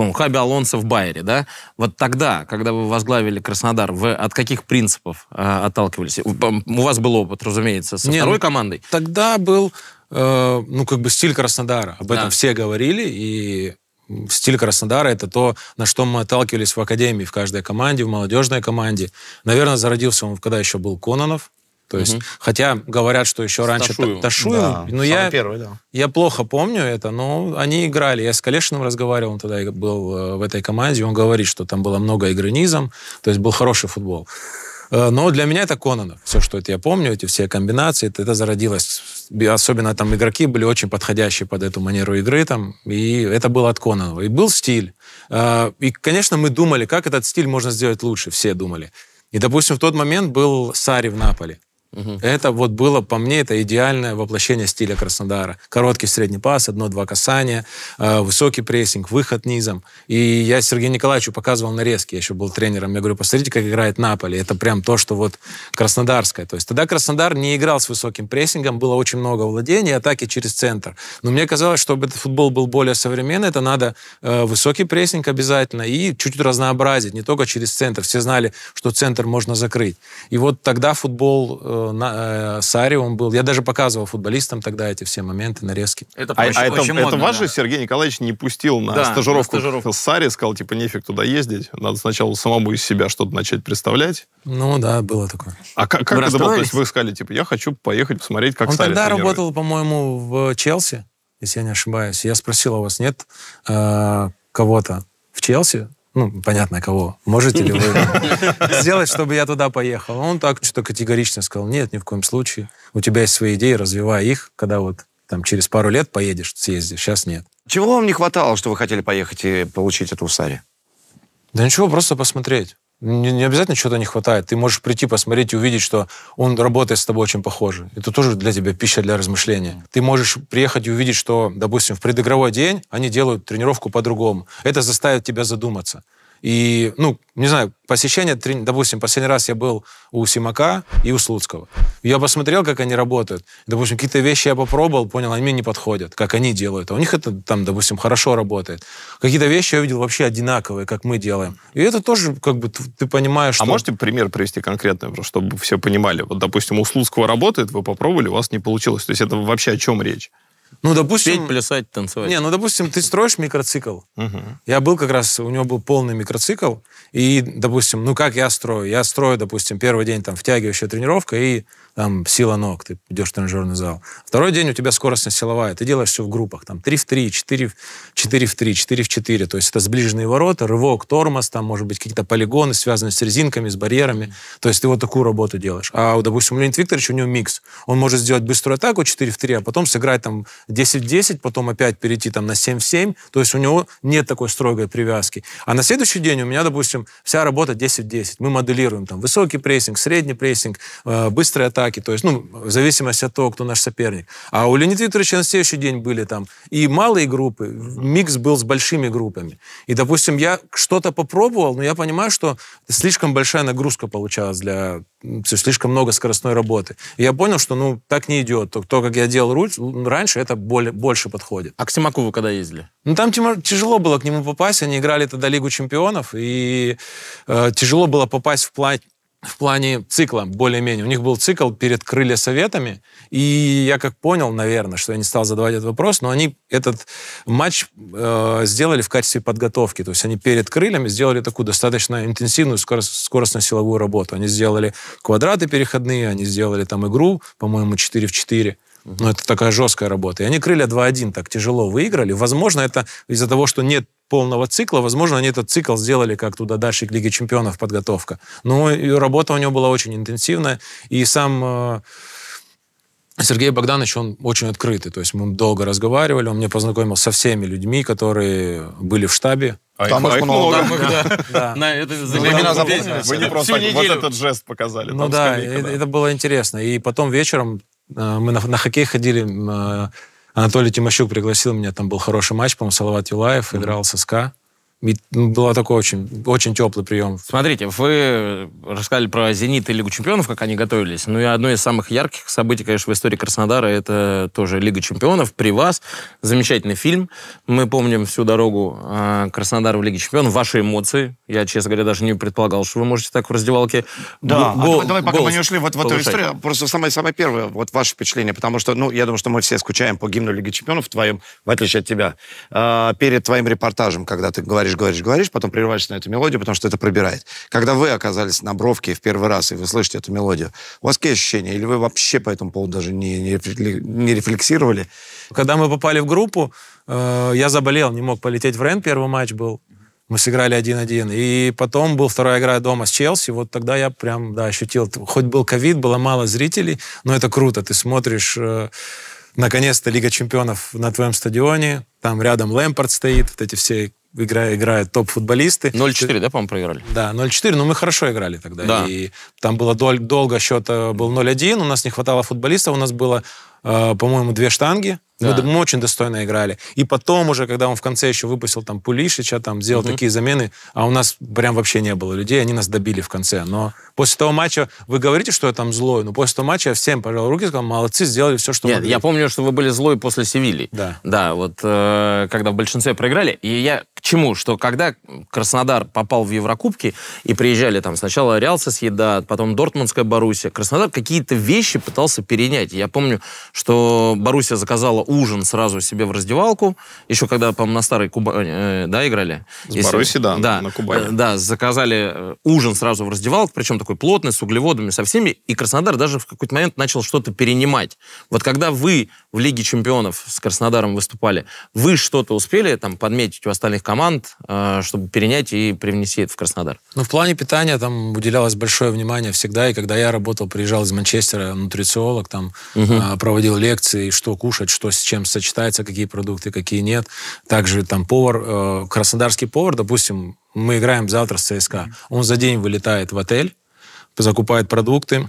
ну, Хаби Алонсо в Байере, да? Вот тогда, когда вы возглавили Краснодар, вы от каких принципов э, отталкивались? У, у вас был опыт, разумеется, со Нет, второй ну, командой. Тогда был, э, ну, как бы стиль Краснодара. Об да. этом все говорили, и стиль Краснодара — это то, на что мы отталкивались в академии, в каждой команде, в молодежной команде. Наверное, зародился он, когда еще был Кононов, то есть, угу. хотя говорят, что еще С раньше Ташуевым. да. но я, первый, да. я плохо помню это, но они играли. Я с Калешиным разговаривал, он тогда был э, в этой команде, он говорит, что там было много игры низом, то есть был хороший футбол. Э, но для меня это Кононов. Все, что это я помню, эти все комбинации, это, это зародилось. Особенно там игроки были очень подходящие под эту манеру игры. Там, и это было от Кононова. И был стиль. Э, и, конечно, мы думали, как этот стиль можно сделать лучше. Все думали. И, допустим, в тот момент был Сари в Наполе. Угу. Это вот было, по мне, это идеальное воплощение стиля Краснодара. Короткий средний пас, одно-два касания, э, высокий прессинг, выход низом. И я Сергею Николаевичу показывал нарезки, я еще был тренером. Я говорю, посмотрите, как играет Наполи. Это прям то, что вот краснодарское. То есть тогда Краснодар не играл с высоким прессингом, было очень много владений, атаки через центр. Но мне казалось, чтобы этот футбол был более современный, это надо э, высокий прессинг обязательно и чуть чуть разнообразить, не только через центр. Все знали, что центр можно закрыть. И вот тогда футбол э, на, э, он был. Я даже показывал футболистам тогда эти все моменты, нарезки. Это, а, очень, а это, очень модно, это ваш да. же Сергей Николаевич не пустил на да, стажировку, на стажировку. Сари, сказал, типа, нефиг туда ездить, надо сначала самому из себя что-то начать представлять. Ну да, было такое. А как, как это было? То есть вы сказали, типа, я хочу поехать посмотреть, как Он Сари тогда тренирует. работал, по-моему, в Челси, если я не ошибаюсь. Я спросил, у вас нет э, кого-то в Челси? ну, понятно, кого, можете ли вы *laughs* сделать, чтобы я туда поехал? Он так что-то категорично сказал, нет, ни в коем случае. У тебя есть свои идеи, развивай их, когда вот там через пару лет поедешь, съездишь, сейчас нет. Чего вам не хватало, что вы хотели поехать и получить эту в Саре? Да ничего, просто посмотреть. Не, не обязательно чего-то не хватает. Ты можешь прийти, посмотреть и увидеть, что он работает с тобой очень похоже. Это тоже для тебя пища для размышления. Ты можешь приехать и увидеть, что, допустим, в предыгровой день они делают тренировку по-другому. Это заставит тебя задуматься. И, ну, не знаю, посещение, допустим, последний раз я был у Симака и у Слуцкого. Я посмотрел, как они работают. Допустим, какие-то вещи я попробовал, понял, они мне не подходят, как они делают. А у них это там, допустим, хорошо работает. Какие-то вещи я видел вообще одинаковые, как мы делаем. И это тоже, как бы, ты понимаешь, а что... А можете пример привести конкретный, чтобы все понимали? Вот, допустим, у Слуцкого работает, вы попробовали, у вас не получилось. То есть это вообще о чем речь? Ну, допустим... Петь, плясать, танцевать. Не, ну, допустим, ты строишь микроцикл. Угу. Я был как раз, у него был полный микроцикл, и, допустим, ну, как я строю? Я строю, допустим, первый день там втягивающая тренировка и там сила ног, ты идешь в тренажерный зал. Второй день у тебя скоростная силовая, ты делаешь все в группах, там 3 в 3, 4 в, 4 в 3, 4 в 4, то есть это сближенные ворота, рывок, тормоз, там может быть какие-то полигоны, связанные с резинками, с барьерами, то есть ты вот такую работу делаешь. А, допустим, у Леонид Викторович, у него микс, он может сделать быструю атаку 4 в 3, а потом сыграть там 10 в 10, потом опять перейти там на 7 в 7, то есть у него нет такой строгой привязки. А на следующий день у меня, допустим, вся работа 10 в 10, мы моделируем там высокий прессинг, средний прессинг, э, быстрая атака, драки, то есть, ну, в зависимости от того, кто наш соперник. А у Леонида Викторовича на следующий день были там и малые группы, микс был с большими группами. И, допустим, я что-то попробовал, но я понимаю, что слишком большая нагрузка получалась для... слишком много скоростной работы. И я понял, что, ну, так не идет. То, то как я делал руль раньше, это более, больше подходит. А к Симакову когда ездили? Ну, там тяжело было к нему попасть. Они играли тогда Лигу чемпионов, и э, тяжело было попасть в плане в плане цикла более-менее. У них был цикл перед «Крылья советами», и я как понял, наверное, что я не стал задавать этот вопрос, но они этот матч э, сделали в качестве подготовки. То есть они перед «Крыльями» сделали такую достаточно интенсивную скорост, скоростно-силовую работу. Они сделали квадраты переходные, они сделали там игру, по-моему, 4 в 4. но это такая жесткая работа. И они крылья 2-1 так тяжело выиграли. Возможно, это из-за того, что нет полного цикла. Возможно, они этот цикл сделали, как туда дальше к Лиге Чемпионов подготовка. Но работа у него была очень интенсивная, и сам э, Сергей Богданович, он очень открытый, то есть мы долго разговаривали, он мне познакомил со всеми людьми, которые были в штабе. А там их, а их много. много да. Да. *laughs* На, это, ну, за Вы не просто так, вот этот жест показали. Ну да, скамейка, да, это было интересно. И потом вечером э, мы на, на хоккей ходили э, Анатолий Тимощук пригласил меня, там был хороший матч, по-моему, Салават Юлаев mm-hmm. играл с СКА. Ну, было такой очень, очень теплый прием. Смотрите, вы рассказали про «Зенит» и Лигу чемпионов, как они готовились. Ну и одно из самых ярких событий, конечно, в истории Краснодара – это тоже Лига чемпионов. При вас замечательный фильм. Мы помним всю дорогу а, Краснодара в Лиге чемпионов. Ваши эмоции. Я, честно говоря, даже не предполагал, что вы можете так в раздевалке Да, гол, а давай, пока мы не ушли вот в эту историю, просто самое, самое первое, вот ваше впечатление, потому что, ну, я думаю, что мы все скучаем по гимну Лиги чемпионов в твоем, в отличие от тебя, а, перед твоим репортажем, когда ты говоришь говоришь, говоришь, говоришь, потом прерываешься на эту мелодию, потому что это пробирает. Когда вы оказались на бровке в первый раз, и вы слышите эту мелодию, у вас какие ощущения? Или вы вообще по этому поводу даже не, не рефлексировали? Когда мы попали в группу, э, я заболел, не мог полететь в Рен, первый матч был. Мы сыграли 1-1. И потом был вторая игра дома с Челси. Вот тогда я прям, да, ощутил. Хоть был ковид, было мало зрителей, но это круто. Ты смотришь... Э, наконец-то Лига Чемпионов на твоем стадионе, там рядом Лэмпорт стоит, вот эти все игра, играют топ-футболисты. 0-4, да, по-моему, проиграли? Да, 0-4, но мы хорошо играли тогда. Да. И там было дол- долго, счет был 0-1, у нас не хватало футболистов, у нас было, э, по-моему, две штанги. Да. Мы, мы очень достойно играли. И потом уже, когда он в конце еще выпустил там Пулишича, там сделал угу. такие замены, а у нас прям вообще не было людей, они нас добили в конце. Но после того матча, вы говорите, что я там злой, но после того матча я всем пожал руки, сказал, молодцы, сделали все, что Нет, могли. я помню, что вы были злой после Севильи. Да. Да, вот э, когда в большинстве проиграли, и я чему? Что когда Краснодар попал в Еврокубки и приезжали там сначала Реал Соседат, потом Дортмундская Боруссия, Краснодар какие-то вещи пытался перенять. Я помню, что Боруссия заказала ужин сразу себе в раздевалку, еще когда, по-моему, на старой Кубани, э, да, играли? С Если... Боруссией, да, да, на Кубани. Э, да, заказали э, ужин сразу в раздевалку, причем такой плотный, с углеводами, со всеми, и Краснодар даже в какой-то момент начал что-то перенимать. Вот когда вы в Лиге чемпионов с Краснодаром выступали, вы что-то успели там подметить у остальных команд, команд, э, чтобы перенять и привнести это в Краснодар. Ну, в плане питания там уделялось большое внимание всегда, и когда я работал, приезжал из Манчестера нутрициолог, там угу. проводил лекции, что кушать, что с чем сочетается, какие продукты, какие нет. Также там повар, э, краснодарский повар, допустим, мы играем завтра с ЦСКА, он за день вылетает в отель, закупает продукты,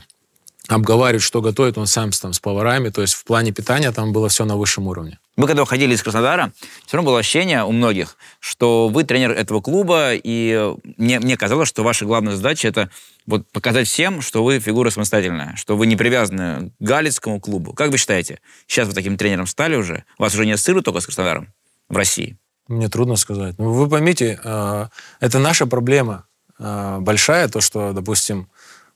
обговаривать, что готовит он сам там, с поварами. То есть в плане питания там было все на высшем уровне. Мы когда уходили из Краснодара, все равно было ощущение у многих, что вы тренер этого клуба, и мне, мне казалось, что ваша главная задача — это вот показать всем, что вы фигура самостоятельная, что вы не привязаны к галицкому клубу. Как вы считаете, сейчас вы таким тренером стали уже? Вас уже не ассоциируют только с Краснодаром в России? Мне трудно сказать. Ну, вы поймите, а, это наша проблема а, большая, то, что, допустим,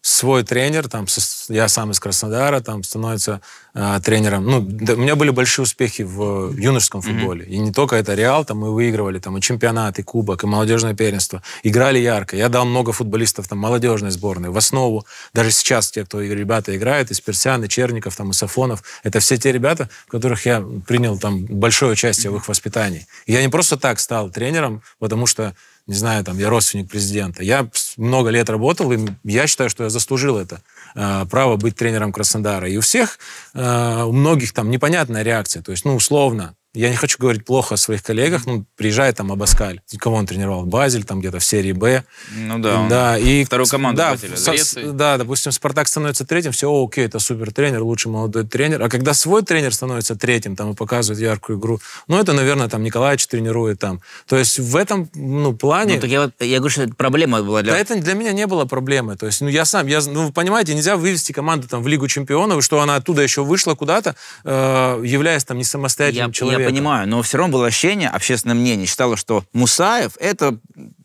свой тренер, там, я сам из Краснодара, там, становится э, тренером. Ну, да, у меня были большие успехи в юношеском футболе. Mm-hmm. И не только это Реал, там, мы выигрывали, там, и чемпионат, и кубок, и молодежное первенство. Играли ярко. Я дал много футболистов, там, молодежной сборной. В основу, даже сейчас те, кто ребята играют, из Персиан, и Черников, там, и Сафонов, это все те ребята, в которых я принял, там, большое участие mm-hmm. в их воспитании. И я не просто так стал тренером, потому что не знаю, там, я родственник президента. Я много лет работал, и я считаю, что я заслужил это э, право быть тренером Краснодара. И у всех, э, у многих там непонятная реакция. То есть, ну, условно, я не хочу говорить плохо о своих коллегах, ну, приезжает там Абаскаль. Кого он тренировал? Базель, там где-то в серии Б. Ну да, да и, вторую команду да, Со, да, допустим, Спартак становится третьим, все, о, окей, это супер тренер, лучший молодой тренер. А когда свой тренер становится третьим, там, и показывает яркую игру, ну, это, наверное, там, Николаевич тренирует там. То есть в этом, ну, плане... Ну, так я, вот я говорю, что это проблема была для... Да, это для меня не было проблемы. То есть, ну, я сам, я, ну, вы понимаете, нельзя вывести команду там в Лигу чемпионов, что она оттуда еще вышла куда-то, э, являясь там не самостоятельным я, человеком. Я я понимаю, но все равно было ощущение, общественное мнение считало, что Мусаев это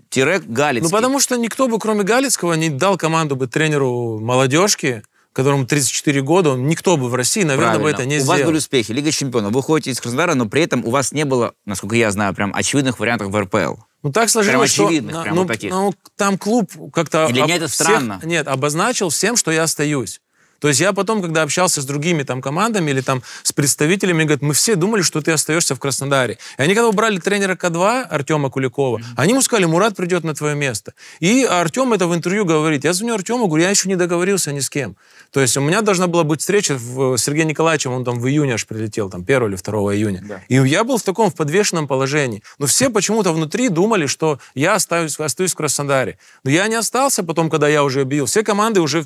тире Галицкий. Ну, потому что никто бы, кроме Галицкого, не дал команду бы тренеру молодежки, которому 34 года, никто бы в России, наверное, Правильно. бы это не сделал. У вас были успехи, Лига Чемпионов, вы уходите из Краснодара, но при этом у вас не было, насколько я знаю, прям очевидных вариантов в РПЛ. Ну так сложилось, прям очевидных, что прям ну, вот таких. Ну, там клуб как-то... Для меня это странно. Всех, нет, обозначил всем, что я остаюсь. То есть я потом, когда общался с другими там командами или там с представителями, говорят, мы все думали, что ты остаешься в Краснодаре. И они когда убрали тренера К2, Артема Куликова, mm-hmm. они ему сказали, Мурат придет на твое место. И Артем это в интервью говорит. Я звоню Артему, говорю, я еще не договорился ни с кем. То есть у меня должна была быть встреча э, с Сергеем Николаевичем, он там в июне аж прилетел, там 1 или 2 июня. Да. И я был в таком в подвешенном положении. Но все почему-то внутри думали, что я остаюсь, остаюсь в Краснодаре. Но я не остался потом, когда я уже объявил. Все команды уже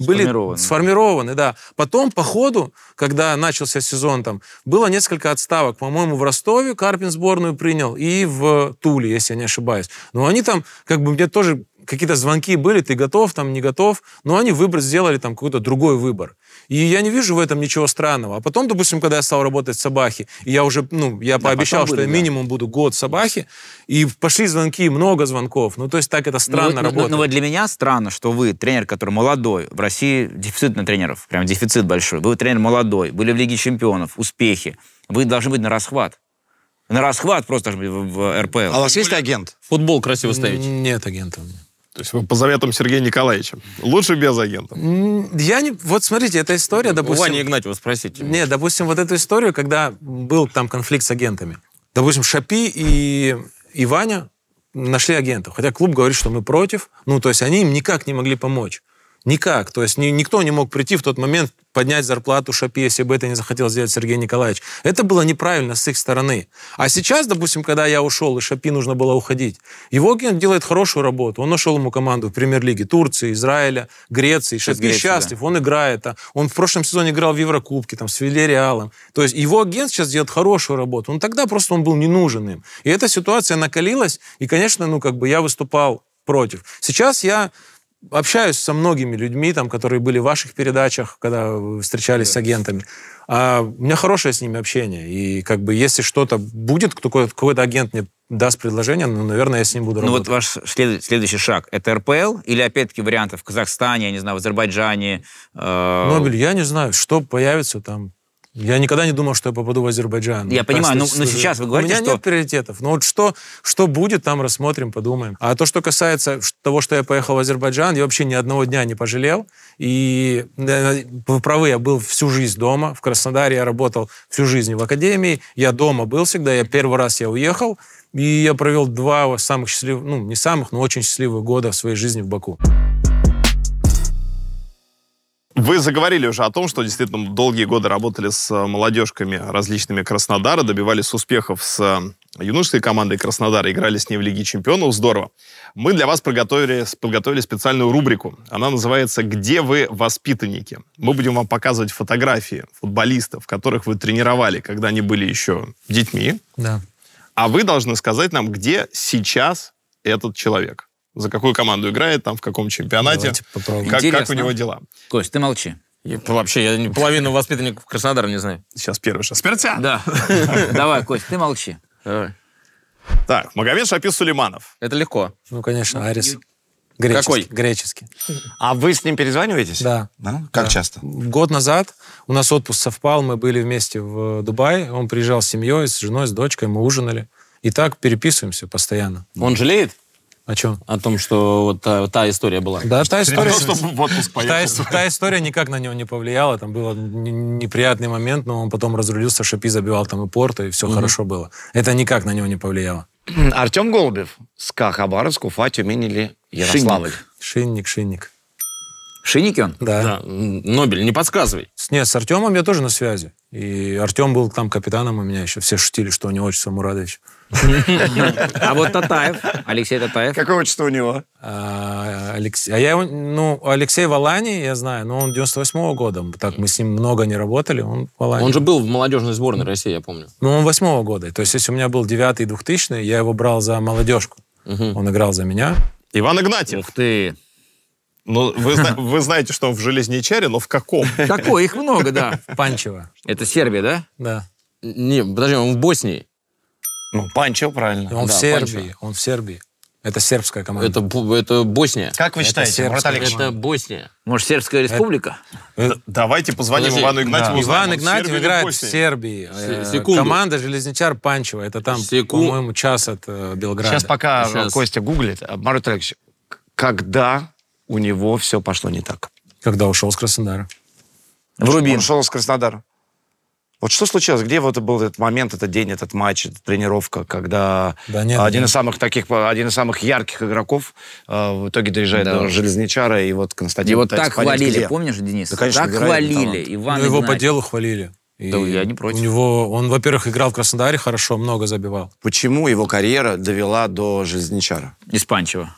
были сформированы. да. Потом по ходу, когда начался сезон там, было несколько отставок. По-моему, в Ростове Карпин сборную принял и в Туле, если я не ошибаюсь. Но они там, как бы мне тоже какие-то звонки были, ты готов, там не готов, но они выбор сделали там какой-то другой выбор. И я не вижу в этом ничего странного. А потом, допустим, когда я стал работать в Собахе, я уже, ну, я да, пообещал, что были, я да. минимум буду год в Собахе, и пошли звонки, много звонков. Ну, то есть так это ну, странно ну, работает. Ну, ну, вот для меня странно, что вы, тренер, который молодой, в России дефицит на тренеров, прям дефицит большой. Вы тренер молодой, были в Лиге чемпионов, успехи. Вы должны быть на расхват. На расхват просто в, в РПЛ. А у вас есть агент? Футбол красиво ставить? Нет агента у меня. То есть вы по заветам Сергея Николаевича. Лучше без агента. Я не... Вот смотрите, эта история, допустим... Ваня Вани Игнатьева спросите. Нет, допустим, вот эту историю, когда был там конфликт с агентами. Допустим, Шапи и, и Ваня нашли агентов. Хотя клуб говорит, что мы против. Ну, то есть они им никак не могли помочь. Никак. То есть ни, никто не мог прийти в тот момент поднять зарплату Шапи, если бы это не захотел сделать Сергей Николаевич. Это было неправильно с их стороны. А сейчас, допустим, когда я ушел, и Шапи нужно было уходить, его агент делает хорошую работу. Он нашел ему команду в премьер-лиге Турции, Израиля, Греции. Шапи Греции, счастлив, да. он играет. А он в прошлом сезоне играл в Еврокубке там, с Вильяреалом. То есть его агент сейчас делает хорошую работу. Он тогда просто он был не нужен им. И эта ситуация накалилась. И, конечно, ну, как бы я выступал против. Сейчас я общаюсь со многими людьми, там, которые были в ваших передачах, когда встречались да. с агентами. А у меня хорошее с ними общение. И как бы если что-то будет, какой-то, какой-то агент мне даст предложение, ну, наверное, я с ним буду ну, работать. Ну вот ваш след- следующий шаг. Это РПЛ или, опять-таки, варианты в Казахстане, я не знаю, в Азербайджане? Э- Нобель, я не знаю, что появится там. Я никогда не думал, что я попаду в Азербайджан. Я понимаю, но, ну, но ну, сейчас вы говорите, что... У меня что... нет приоритетов. Но ну, вот что, что будет, там рассмотрим, подумаем. А то, что касается того, что я поехал в Азербайджан, я вообще ни одного дня не пожалел. И вы правы, я был всю жизнь дома. В Краснодаре я работал всю жизнь в академии. Я дома был всегда. Я первый раз я уехал. И я провел два самых счастливых, ну, не самых, но очень счастливых года в своей жизни в Баку. Вы заговорили уже о том, что действительно долгие годы работали с э, молодежками различными Краснодара, добивались успехов с э, юношеской командой Краснодара, играли с ней в Лиге чемпионов, здорово. Мы для вас подготовили, подготовили специальную рубрику. Она называется «Где вы, воспитанники?». Мы будем вам показывать фотографии футболистов, которых вы тренировали, когда они были еще детьми. Да. А вы должны сказать нам, где сейчас этот человек за какую команду играет, там, в каком чемпионате, как, как у него дела. Кость, ты молчи. Я, вообще, я не, половину *laughs* воспитанников Краснодара не знаю. Сейчас первый шаг. Спиртя! Да. *laughs* Давай, Кость, ты молчи. Давай. Так, Магомед Шапи Сулейманов. Это легко. Ну, конечно, ну, Арис. Греческий, Какой? Греческий. А вы с ним перезваниваетесь? Да. да? Как да. часто? Год назад у нас отпуск совпал, мы были вместе в Дубае, он приезжал с семьей, с женой, с дочкой, мы ужинали. И так переписываемся постоянно. Он жалеет? О чем? О том, что вот та, та история была. Да, та история. Том, что в отпуск Та, та история никак на него не повлияла. Там был неприятный момент, но он потом разрулился, Шапи забивал там и порта, и все угу. хорошо было. Это никак на него не повлияло. *clears throat* Артем Голубев, СКА Хабаровск, Уфа, Тюмень или Ярославль? Шинник, Шинник. шинник. Шиники он? Да. да. Нобель, не подсказывай. Нет, с Артемом я тоже на связи. И Артем был там капитаном у меня еще. Все шутили, что у него отчество Мурадович. *laughs* А вот Татаев, Алексей Татаев. Какое отчество у него? А, Алексей, а я, ну, Алексей Валани, я знаю, но он 98-го года. Так мы с ним много не работали. Он, Валани. он же был в молодежной сборной России, я помню. Ну, он 8-го года. То есть, если у меня был 9-й, 2000 я его брал за молодежку. Он играл за меня. Иван Игнатьев. Ух ты. Ну, вы, вы знаете, что он в Железничаре, но в каком? Какой? их много, да. Панчево. Это Сербия, да? Да. Не, подожди, он в Боснии. Ну, Панчо, правильно. Он да, в Сербии, Панчо. он в Сербии. Это сербская команда. Это, это Босния. Как вы это считаете, Алексеевич? Это Босния. Может, Сербская республика? Это... Давайте позвоним Подожди. Ивану Игнатьеву. Да. Иван Игнатьев играет в Сербии. С э, секунду. Команда «Железничар» Панчева. Это там, Секунд... по-моему, час от э, Белграда. Сейчас пока Сейчас. Костя гуглит. А, Марат Алексеевич, когда у него все пошло не так? Когда ушел с Краснодара. В Рубин. Он ушел с Краснодара. Вот что случилось? Где вот был этот момент, этот день, этот матч, эта тренировка, когда да нет, один нет. из самых таких, один из самых ярких игроков э, в итоге доезжает да. до Железничара и вот Константин. И вот так хвалили, где? помнишь, Денис? Да, конечно, так хвалили, талант. Иван. Ну, его по делу хвалили. И да, я не против. У него, он, во-первых, играл в Краснодаре хорошо, много забивал. Почему его карьера довела до Железничара? Испанчева.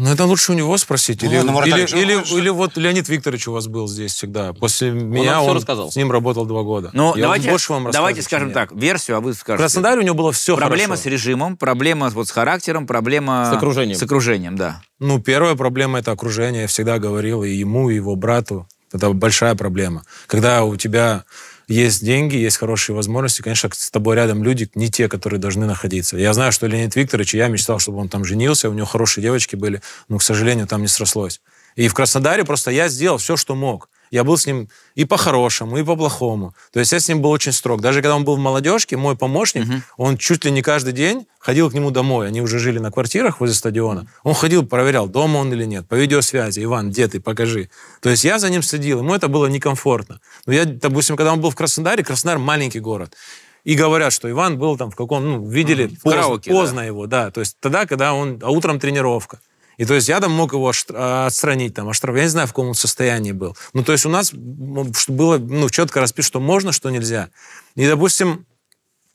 Ну, это лучше у него спросить. Или, ну, или, или, или, или, или вот Леонид Викторович у вас был здесь всегда. После меня он, рассказал. с ним работал два года. Ну, давайте, больше вам давайте скажем нет. так, версию, а вы скажете. В Краснодаре у него было все Проблема хорошо. с режимом, проблема вот с характером, проблема... С окружением. С окружением, да. Ну, первая проблема — это окружение. Я всегда говорил и ему, и его брату. Это большая проблема. Когда у тебя есть деньги, есть хорошие возможности. Конечно, с тобой рядом люди не те, которые должны находиться. Я знаю, что Леонид Викторович, я мечтал, чтобы он там женился, у него хорошие девочки были, но, к сожалению, там не срослось. И в Краснодаре просто я сделал все, что мог я был с ним и по-хорошему, и по-плохому. То есть я с ним был очень строг. Даже когда он был в молодежке, мой помощник, угу. он чуть ли не каждый день ходил к нему домой. Они уже жили на квартирах возле стадиона. Он ходил, проверял, дома он или нет, по видеосвязи. Иван, где ты, покажи. То есть я за ним следил, ему это было некомфортно. Но ну, я, допустим, когда он был в Краснодаре, Краснодар маленький город. И говорят, что Иван был там в каком, ну, видели mm, поздно, караоке, поздно да. его, да. То есть тогда, когда он, а утром тренировка. И то есть я там мог его а, отстранить, там, оштрафовать. Я не знаю, в каком он состоянии был. Ну, то есть у нас ну, было ну, четко расписано, что можно, что нельзя. И, допустим,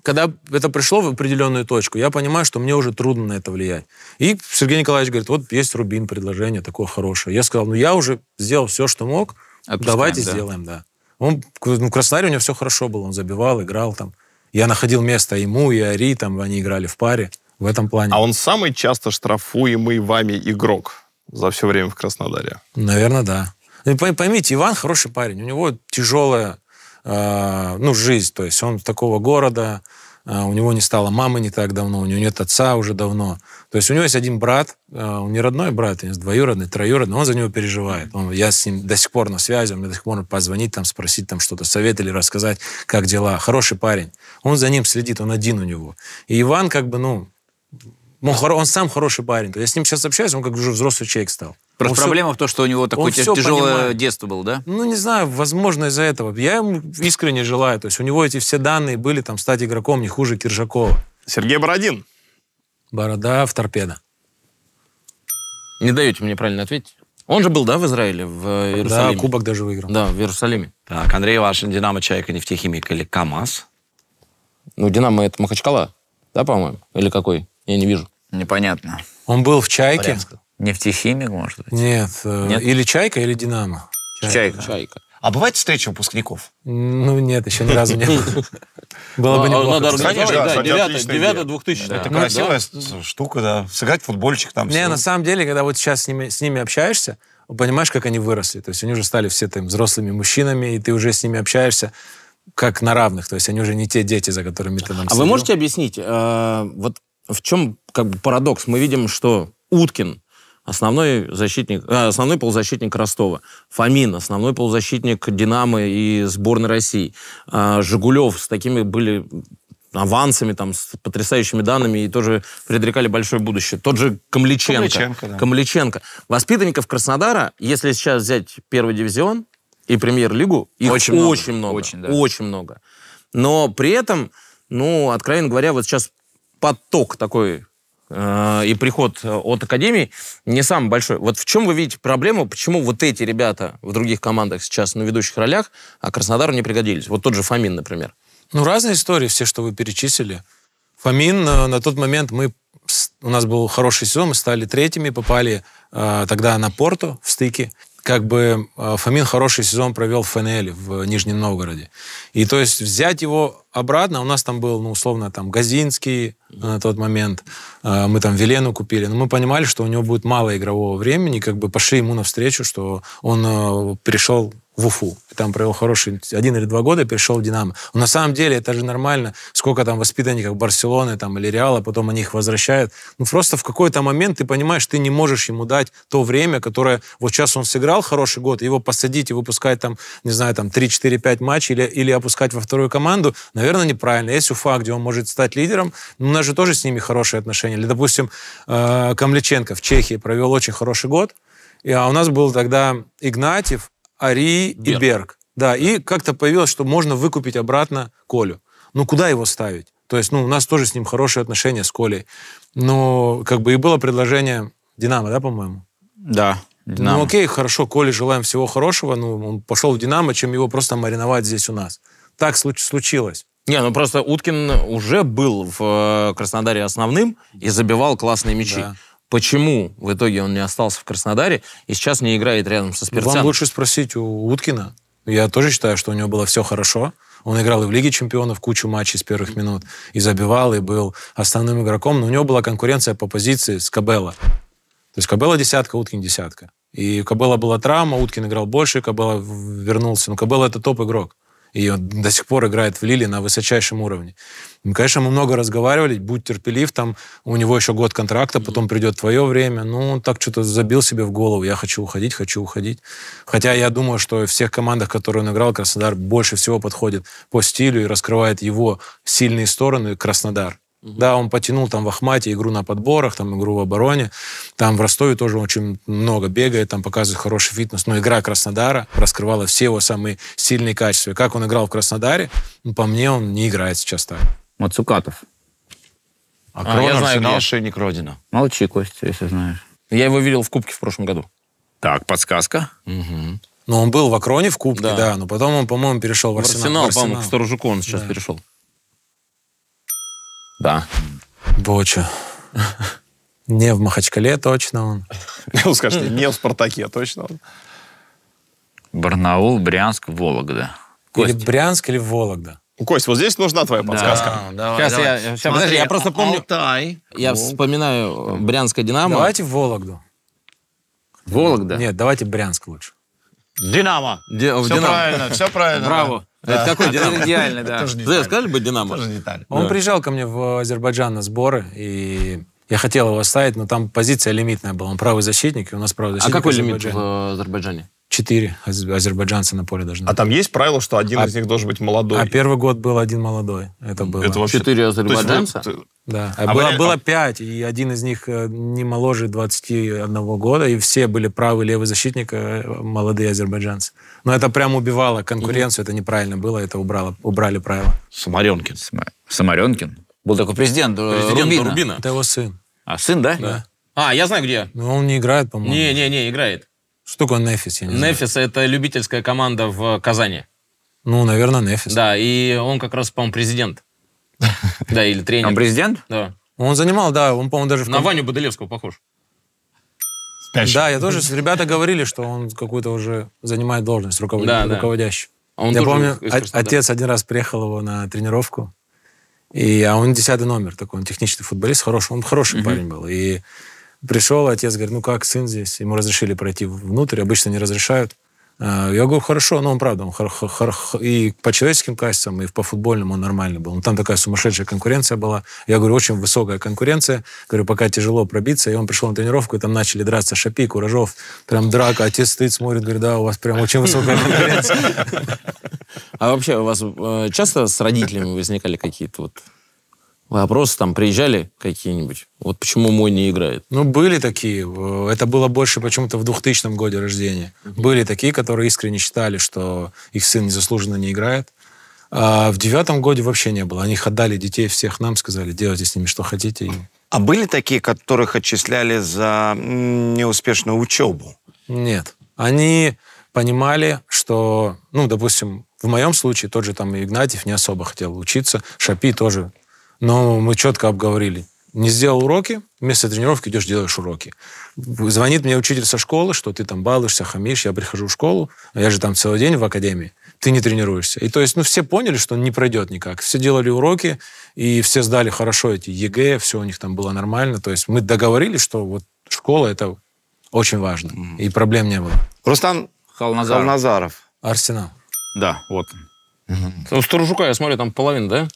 когда это пришло в определенную точку, я понимаю, что мне уже трудно на это влиять. И Сергей Николаевич говорит, вот есть Рубин, предложение такое хорошее. Я сказал, ну я уже сделал все, что мог, Отпускаем, давайте да. сделаем, да. Он, ну, в Краснодаре у него все хорошо было, он забивал, играл там. Я находил место ему и Ари, там они играли в паре в этом плане. А он самый часто штрафуемый вами игрок за все время в Краснодаре? Наверное, да. поймите, Иван хороший парень, у него тяжелая а, ну, жизнь, то есть он такого города, а, у него не стало мамы не так давно, у него нет отца уже давно. То есть у него есть один брат, э, он не родной брат, у него двоюродный, троюродный, он за него переживает. Он, я с ним до сих пор на связи, он мне до сих пор позвонить, там, спросить там что-то, совет или рассказать, как дела. Хороший парень. Он за ним следит, он один у него. И Иван как бы, ну, ну, он, он сам хороший парень. Я с ним сейчас общаюсь, он как уже взрослый человек стал. Просто проблема все, в том, что у него такое тяж, тяжелое понимает. детство было, да? Ну, не знаю, возможно, из-за этого. Я ему искренне желаю. То есть у него эти все данные были, там, стать игроком не хуже Киржакова. Сергей Бородин. Борода в торпедо. Не даете мне правильно ответить? Он же был, да, в Израиле, в э, Иерусалиме? Да, кубок даже выиграл. Да, в Иерусалиме. Так, Андрей Вашин, Динамо, Чайка, Нефтехимик или КамАЗ? Ну, Динамо это Махачкала, да, по-моему? Или какой? Я не вижу. Непонятно. Он был в «Чайке»? Брянска. Нефтехимик, может быть? Нет. Э, нет. Или «Чайка», или «Динамо». «Чайка». «Чайка». А бывает встреча выпускников? Ну нет, еще ни разу не было. *laughs* Было бы ну, неплохо. Надо организовать, да, 2000 Это ну красивая штука, да. Сыграть футбольчик там. Не, на самом деле, когда вот сейчас с ними общаешься, понимаешь, как они выросли. То есть они уже стали все там взрослыми мужчинами, и ты уже с ними общаешься как на равных. То есть они уже не те дети, за которыми ты там А вы можете объяснить, э, вот в чем как бы парадокс? Мы видим, что Уткин, основной защитник, э, основной полузащитник Ростова, Фомин, основной полузащитник Динамо и сборной России, а Жигулев с такими были авансами, там, с потрясающими данными и тоже предрекали большое будущее. Тот же Камличенко. Камличенко, да. Камличенко. Воспитанников Краснодара, если сейчас взять первый дивизион и премьер-лигу, их очень, очень много. Очень много. Очень, да. очень много. Но при этом, ну, откровенно говоря, вот сейчас поток такой э, и приход э, от академии не самый большой. Вот в чем вы видите проблему, почему вот эти ребята в других командах сейчас на ведущих ролях, а Краснодару не пригодились? Вот тот же Фомин, например. Ну, разные истории, все, что вы перечислили. Фомин, э, на тот момент мы, у нас был хороший сезон, мы стали третьими, попали э, тогда на Порту в стыке как бы э, Фомин хороший сезон провел в ФНЛ в Нижнем Новгороде. И то есть взять его обратно, у нас там был, ну, условно, там Газинский э, на тот момент, э, мы там Велену купили, но мы понимали, что у него будет мало игрового времени, как бы пошли ему навстречу, что он пришел в Уфу. там провел хороший один или два года, перешел в «Динамо». Но на самом деле это же нормально. Сколько там воспитанников Барселоны там, или Реала, потом они их возвращают. Ну просто в какой-то момент ты понимаешь, ты не можешь ему дать то время, которое... Вот сейчас он сыграл хороший год, его посадить и выпускать там, не знаю, там 3-4-5 матчей или, или опускать во вторую команду, наверное, неправильно. Есть Уфа, где он может стать лидером, но у нас же тоже с ними хорошие отношения. Или, допустим, э, Камличенко в Чехии провел очень хороший год, а у нас был тогда Игнатьев, Ари Берг. и Берг. Да, да. и как-то появилось, что можно выкупить обратно Колю. Ну, куда его ставить? То есть, ну, у нас тоже с ним хорошие отношения с Колей. Но как бы и было предложение Динамо, да, по-моему? Да. Динамо. Ну окей, хорошо, Коле желаем всего хорошего. Ну, он пошел в Динамо, чем его просто мариновать здесь у нас. Так случилось. Не, ну просто Уткин уже был в э, Краснодаре основным и забивал классные мячи. Да почему в итоге он не остался в Краснодаре и сейчас не играет рядом со Спиртяном. Вам лучше спросить у Уткина. Я тоже считаю, что у него было все хорошо. Он играл и в Лиге чемпионов кучу матчей с первых минут, и забивал, и был основным игроком, но у него была конкуренция по позиции с Кабела. То есть Кабела десятка, Уткин десятка. И у Кабела была травма, Уткин играл больше, Кабела вернулся. Но Кабела это топ-игрок и он до сих пор играет в Лиле на высочайшем уровне. И, ну, конечно, мы много разговаривали, будь терпелив, там у него еще год контракта, потом придет твое время. Ну, он так что-то забил себе в голову, я хочу уходить, хочу уходить. Хотя я думаю, что в всех командах, которые он играл, Краснодар больше всего подходит по стилю и раскрывает его сильные стороны Краснодар. Угу. Да, он потянул там в Ахмате игру на подборах, там игру в обороне. Там в Ростове тоже очень много бегает, там показывает хороший фитнес. Но игра Краснодара раскрывала все его самые сильные качества. И как он играл в Краснодаре, ну, по мне, он не играет сейчас так. Мацукатов. А, а Кронер, я знаю, Арсенал, Родина. Молчи, Костя, если знаешь. Я его видел в Кубке в прошлом году. Так, подсказка. Угу. Ну, но он был в Акроне в Кубке, да. да но потом он, по-моему, перешел в, в Арсенал. Арсенал, по-моему, к Сторожуку он сейчас да. перешел. Да. Боча. Не в Махачкале точно он. Ну, скажите, не в Спартаке точно он. Барнаул, Брянск, Вологда. Или Брянск, или Вологда. Кость, вот здесь нужна твоя подсказка. Да, давай, сейчас давай. я, сейчас, подожди, я просто помню. Алтай. Я вспоминаю э, Брянское Динамо. Давайте в Вологду. Вологда. Нет, давайте Брянск лучше. Динамо. Ди, все Динамо. правильно, все правильно. Браво. Это какой *laughs* «Динамо»? Идеально, да. Скажи бы «Динамо». Он приезжал ко мне в Азербайджан на сборы, и я хотел его ставить, но там позиция лимитная была. Он правый защитник, и у нас правый а защитник. А какой лимит в Азербайджане? четыре азербайджанца на поле должны. А там есть правило, что один а, из них должен быть молодой? А первый год был один молодой. Это было. Это вообще... Четыре азербайджанца? Есть, вот, э, да. А, а было, вы... было а пять, и один из них э, не моложе 21 года, и все были правый левый защитник, э, молодые азербайджанцы. Но это прям убивало конкуренцию, и... это неправильно было, это убрало, убрали правила. Самаренкин. Самаренкин? Был такой президент, президент Рубина. Рубина. Это его сын. А, сын, да? Да. А, я знаю где. Ну он не играет, по-моему. Не-не-не, играет. Что такое Нефис? Я Нефис это любительская команда в Казани. Ну, наверное, Нефис. Да, и он как раз, по-моему, президент. *laughs* Да, или тренер. Он президент? Да. Он занимал, да, он, по-моему, даже... На Ваню Бодолевского похож. Да, я тоже, ребята говорили, что он какую-то уже занимает должность руководящую. А он я помню, отец один раз приехал его на тренировку, и, а он десятый номер такой, он техничный футболист, хороший, он хороший парень был. И Пришел отец, говорит, ну как, сын здесь? Ему разрешили пройти внутрь, обычно не разрешают. А, я говорю, хорошо, но ну он правда, он хор- хор- хор- и по человеческим качествам, и по футбольному он нормальный был. Но ну, там такая сумасшедшая конкуренция была. Я говорю, очень высокая конкуренция. Говорю, пока тяжело пробиться. И он пришел на тренировку, и там начали драться Шапи, Куражов. Прям драка. Отец стоит, смотрит, говорит, да, у вас прям очень высокая конкуренция. А вообще у вас э, часто с родителями возникали какие-то вот Вопросы там приезжали какие-нибудь? Вот почему мой не играет? Ну, были такие. Э, это было больше почему-то в 2000 году рождения. Mm-hmm. Были такие, которые искренне считали, что их сын незаслуженно не играет. А в девятом году вообще не было. Они их отдали детей всех нам, сказали, делайте с ними что хотите. А были такие, которых отчисляли за неуспешную учебу? Нет. Они понимали, что, ну, допустим, в моем случае тот же там Игнатьев не особо хотел учиться, Шапи тоже но мы четко обговорили. Не сделал уроки, вместо тренировки идешь, делаешь уроки. Звонит мне учитель со школы, что ты там балуешься, хамишь, я прихожу в школу, а я же там целый день в академии, ты не тренируешься. И то есть, ну, все поняли, что не пройдет никак. Все делали уроки, и все сдали хорошо эти ЕГЭ, все у них там было нормально. То есть мы договорились, что вот школа это очень важно, mm-hmm. и проблем не было. Рустам Халназаров. Арсенал. Да, вот. Угу. Mm-hmm. У Сторожука, я смотрю, там половина, да?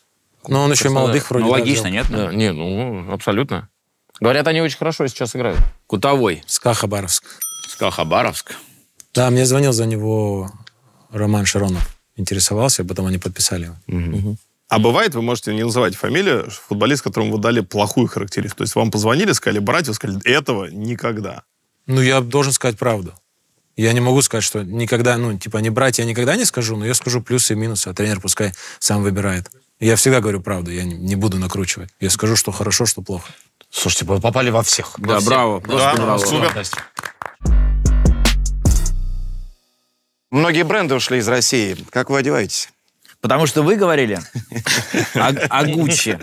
Но ну, он еще и молодых вроде. Ну, логично, нет? Да, ну? э, не, ну, абсолютно. Говорят, они очень хорошо сейчас играют. Кутовой. СКА Хабаровск. СКА Хабаровск. Да, мне звонил за него Роман Широнов. Интересовался, потом они подписали его. Угу. А бывает, вы можете не называть фамилию, футболист, которому вы дали плохую характеристику. То есть вам позвонили, сказали, братья, сказали, этого никогда. Ну, я должен сказать правду. Я не могу сказать, что никогда, ну, типа, не брать я никогда не скажу, но я скажу плюсы и минусы, а тренер пускай сам выбирает. Я всегда говорю правду, я не, буду накручивать. Я скажу, что хорошо, что плохо. Слушайте, вы попали во всех. Да, во всех. браво. Просто да, ну, браво. Супер. Многие бренды ушли из России. Как вы одеваетесь? Потому что вы говорили о Гуччи.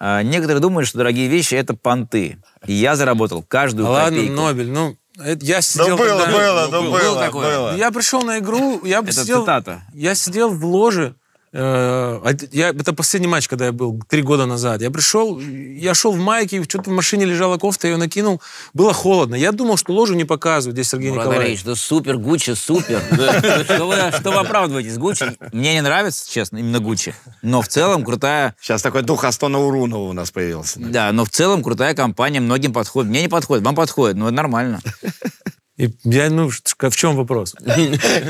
А, некоторые думают, что дорогие вещи — это понты. И я заработал каждую копейку. Ладно, Нобель, ну, это я ну, сидел... Ну, было, тогда, было, ну, ну было, было, было, было. Я пришел на игру, я это сидел... цитата. Я сидел в ложе, Э, я, это последний матч, когда я был, три года назад. Я пришел, я шел в майке, что-то в машине лежала кофта, я ее накинул. Было холодно. Я думал, что ложу не показывают здесь Сергей Мурат Николаевич. Ильич, супер, Гуччи, супер. *laughs* Что вы оправдываетесь? Гуччи? Мне не нравится, честно, именно Гуччи. Но в целом крутая... Сейчас такой дух Астона Урунова у нас появился. Да, но в целом крутая компания, многим подходит. Мне не подходит, вам подходит, но это нормально. И я, ну, в чем вопрос? *laughs*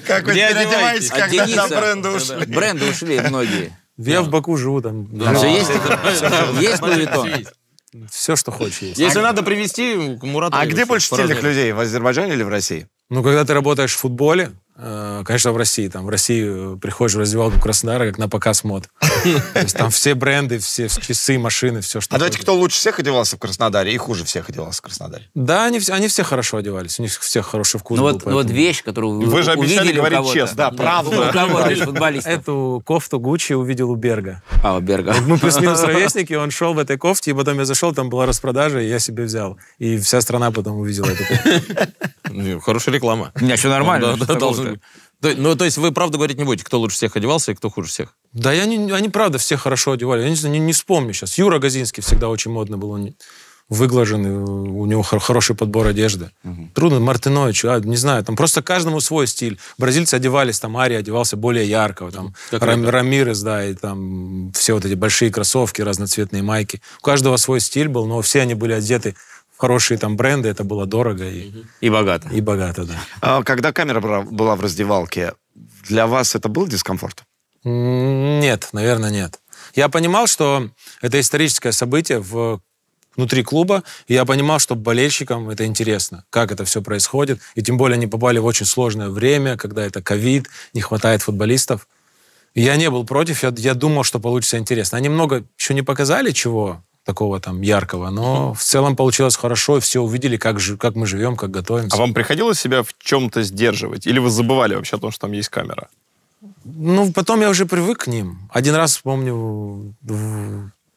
Как вы переодеваетесь, а, когда бренды ушли? Бренды ушли многие. Я в Баку живу там. Ну, Все есть? Есть Лувитон? Все, что хочешь есть. Если надо привести к Мурату. А где больше стильных людей, в Азербайджане или в России? Ну, когда ты работаешь в футболе, Э, конечно, в России. Там, в России э, приходишь в раздевалку Краснодара, как на показ мод. *laughs* там все бренды, все часы, машины, все что А давайте, кто лучше всех одевался в Краснодаре и хуже всех одевался в Краснодаре? Да, они, они все хорошо одевались, у них всех хороший вкус ну, был. Вот, ну вот вещь, которую вы Вы же обещали говорить честно, да, правда. *laughs* Эту кофту Гуччи увидел у Берга. А, у Берга. Мы плюс-минус *laughs* ровесники, он шел в этой кофте, и потом я зашел, там была распродажа, и я себе взял. И вся страна потом увидела эту кофту. Хорошая реклама. У меня все нормально. должен то, ну, то есть вы правда говорить не будете, кто лучше всех одевался и кто хуже всех? Да, я не, они правда все хорошо одевали. Я не знаю, не, не вспомню сейчас. Юра Газинский всегда очень модно был. Он выглаженный, у него хороший подбор одежды. Угу. Трудно Мартыновичу, а, не знаю, там просто каждому свой стиль. Бразильцы одевались, там Ария одевался более ярко, там Рам, Рамирес, да, и там все вот эти большие кроссовки, разноцветные майки. У каждого свой стиль был, но все они были одеты хорошие там бренды, это было дорого. И, и богато. И богато, да. А, когда камера была в раздевалке, для вас это был дискомфорт? Нет, наверное, нет. Я понимал, что это историческое событие в внутри клуба, и я понимал, что болельщикам это интересно, как это все происходит, и тем более они попали в очень сложное время, когда это ковид, не хватает футболистов. я не был против, я, я думал, что получится интересно. Они много еще не показали чего, такого там яркого. Но в целом получилось хорошо, все увидели, как, ж, как мы живем, как готовимся. А вам приходилось себя в чем-то сдерживать? Или вы забывали вообще о том, что там есть камера? Ну, потом я уже привык к ним. Один раз, помню,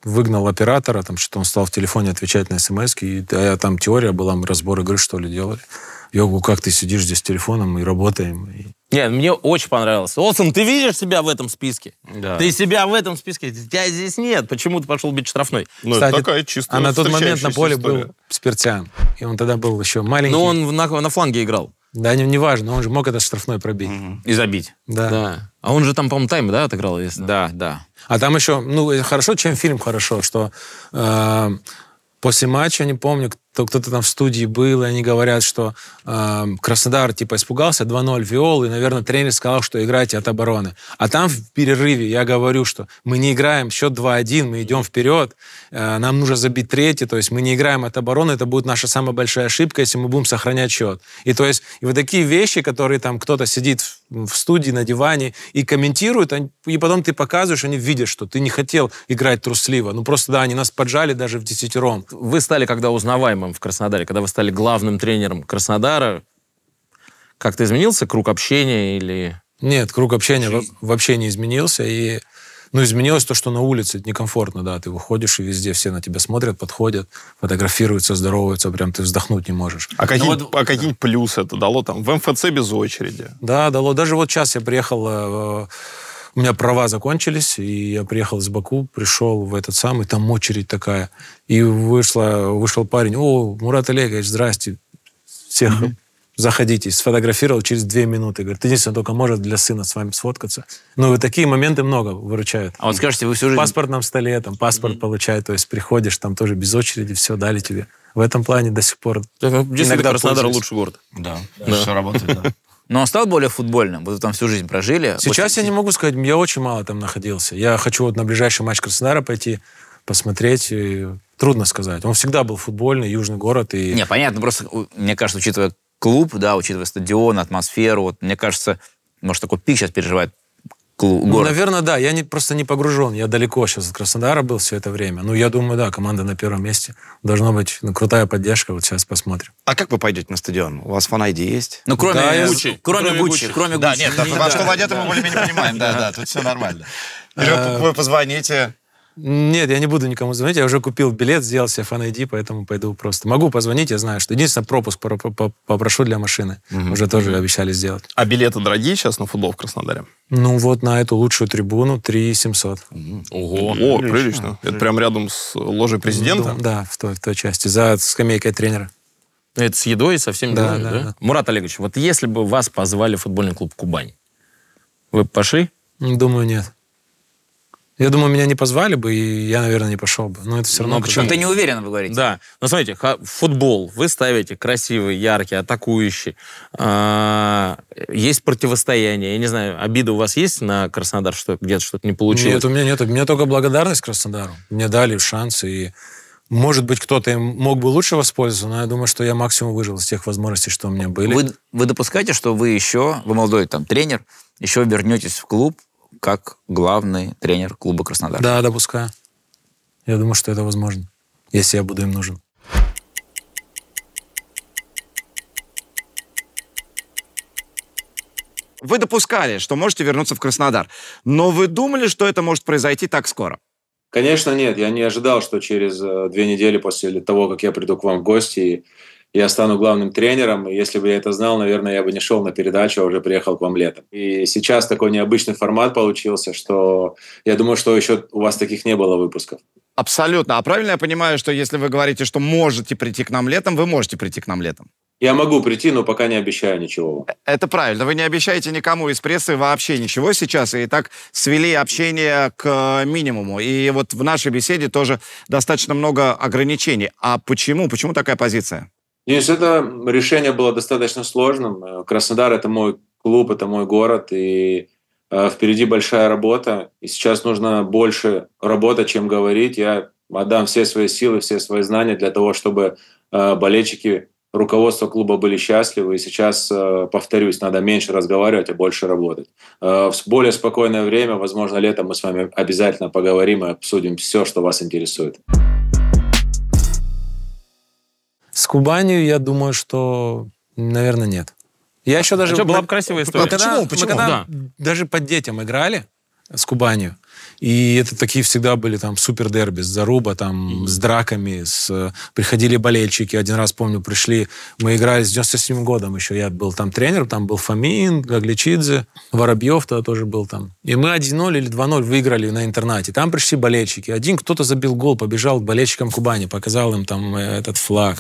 выгнал оператора, там что то он стал в телефоне отвечать на смс, и я там теория была, мы разбор игры, что ли, делали. Я говорю, как ты сидишь здесь с телефоном и работаем? И нет, мне очень понравилось. Олсен, ты видишь себя в этом списке? Да. Ты себя в этом списке? Тебя здесь нет. Почему ты пошел бить штрафной? Ну, Кстати, такая чистая, а на тот момент на поле история. был Спиртян. И он тогда был еще маленький. Но ну, он на, на фланге играл. Да, не, не важно, он же мог это штрафной пробить. mm И забить. Да. да. А он же там, по-моему, тайм, да, отыграл? Если... Да, да. А там еще, ну, хорошо, чем фильм хорошо, что э, после матча, не помню, то кто-то там в студии был, и они говорят, что э, Краснодар типа испугался 2-0 Виол, и, наверное, тренер сказал, что играйте от обороны. А там в перерыве я говорю, что мы не играем, счет 2-1, мы идем вперед, э, нам нужно забить третий, то есть мы не играем от обороны, это будет наша самая большая ошибка, если мы будем сохранять счет. И то есть и вот такие вещи, которые там кто-то сидит в, в студии на диване и комментирует, они, и потом ты показываешь, они видят, что ты не хотел играть трусливо. Ну просто, да, они нас поджали даже в десятером. Вы стали когда узнаваемым тренером в Краснодаре, когда вы стали главным тренером Краснодара, как-то изменился круг общения или... Нет, круг общения Жизнь. вообще не изменился. И, ну, изменилось то, что на улице некомфортно, да, ты выходишь, и везде все на тебя смотрят, подходят, фотографируются, здороваются, прям ты вздохнуть не можешь. А ну какие, вот, а какие да. плюсы это дало там? В МФЦ без очереди. Да, дало. Даже вот сейчас я приехал э, у меня права закончились, и я приехал из Баку, пришел в этот самый, там очередь такая. И вышла, вышел парень, о, Мурат Олегович, здрасте, всех mm-hmm. заходите. Сфотографировал через две минуты. Говорит, единственное, только может для сына с вами сфоткаться. Ну, вот такие моменты много выручают. А вот скажите, вы всю жизнь... В паспортном столе, там, паспорт mm-hmm. получает, то есть приходишь, там тоже без очереди, все, дали тебе. В этом плане до сих пор Здесь иногда Краснодар лучше город. Да, да. все работает, да. Но он стал более футбольным. Вы там всю жизнь прожили. Сейчас очень... я не могу сказать, я очень мало там находился. Я хочу вот на ближайший матч Краснодара пойти посмотреть. И... Трудно сказать. Он всегда был футбольный, южный город. И... Не, понятно, просто, мне кажется, учитывая клуб, да, учитывая стадион, атмосферу, вот, мне кажется, может, такой пик сейчас переживает ну, город? Ну, наверное, да. Я не, просто не погружен. Я далеко сейчас от Краснодара был все это время. Ну, я думаю, да, команда на первом месте. Должна быть ну, крутая поддержка. Вот сейчас посмотрим. А как вы пойдете на стадион? У вас фан есть? Ну, кроме да, Гуччи. Кроме, Гуччи. Кроме *laughs* Гуччи. Да, нет, во что да, одеты мы более-менее понимаем. Да, да, тут все нормально. *laughs* А, вы позвоните нет, я не буду никому звонить. Я уже купил билет, сделал себе фан ID, поэтому пойду просто. Могу позвонить, я знаю, что единственное, пропуск попрошу для машины. Угу. Уже тоже обещали сделать. А билеты дорогие сейчас на футбол в Краснодаре? Ну вот на эту лучшую трибуну 3 700. Угу. Ого, прилично. О, прилично. прилично. Это прям рядом с ложей президента? Да, в той, в той части, за скамейкой тренера. Ну, это с едой совсем да, не да, да? да? Мурат Олегович, вот если бы вас позвали в футбольный клуб «Кубань», вы бы пошли? Думаю, нет. Я думаю, меня не позвали бы, и я, наверное, не пошел бы. Но это все ну, равно... Ну, почему? Ты не уверен, вы говорите. Да. Но ну, смотрите, футбол вы ставите красивый, яркий, атакующий. А, есть противостояние. Я не знаю, обида у вас есть на Краснодар, что где-то что-то не ну, получилось? Нет, у меня нет. У меня только благодарность Краснодару. Мне дали шанс, и может быть, кто-то мог бы лучше воспользоваться, но я думаю, что я максимум выжил из тех возможностей, что у меня были. Вы, вы допускаете, что вы еще, вы молодой там тренер, еще вернетесь в клуб, как главный тренер клуба Краснодар. Да, допускаю. Я думаю, что это возможно, если я буду им нужен. Вы допускали, что можете вернуться в Краснодар, но вы думали, что это может произойти так скоро? Конечно, нет. Я не ожидал, что через э, две недели после того, как я приду к вам в гости, я стану главным тренером. И если бы я это знал, наверное, я бы не шел на передачу, а уже приехал к вам летом. И сейчас такой необычный формат получился, что я думаю, что еще у вас таких не было выпусков. Абсолютно. А правильно я понимаю, что если вы говорите, что можете прийти к нам летом, вы можете прийти к нам летом? Я могу прийти, но пока не обещаю ничего. Э, это правильно. Вы не обещаете никому из прессы вообще ничего сейчас. И так свели общение к э, минимуму. И вот в нашей беседе тоже достаточно много ограничений. А почему? Почему такая позиция? Денис, это решение было достаточно сложным. Э, Краснодар – это мой клуб, это мой город, и э, впереди большая работа, и сейчас нужно больше работать, чем говорить. Я отдам все свои силы, все свои знания для того, чтобы э, болельщики, руководство клуба были счастливы. И сейчас, повторюсь, надо меньше разговаривать, а больше работать. В более спокойное время, возможно, летом мы с вами обязательно поговорим и обсудим все, что вас интересует. С Кубанью, я думаю, что, наверное, нет. Я а еще даже... А что, была бы красивая а история. Мы когда, Почему? Почему? Мы когда да. даже под детям играли с Кубанью, и это такие всегда были там супер дерби с заруба, там, mm-hmm. с драками, с... Э, приходили болельщики. Один раз, помню, пришли, мы играли с 97 годом еще, я был там тренером, там был Фомин, Гагличидзе, Воробьев тогда тоже был там. И мы 1-0 или 2-0 выиграли на интернате. Там пришли болельщики. Один кто-то забил гол, побежал к болельщикам Кубани, показал им там э, этот флаг.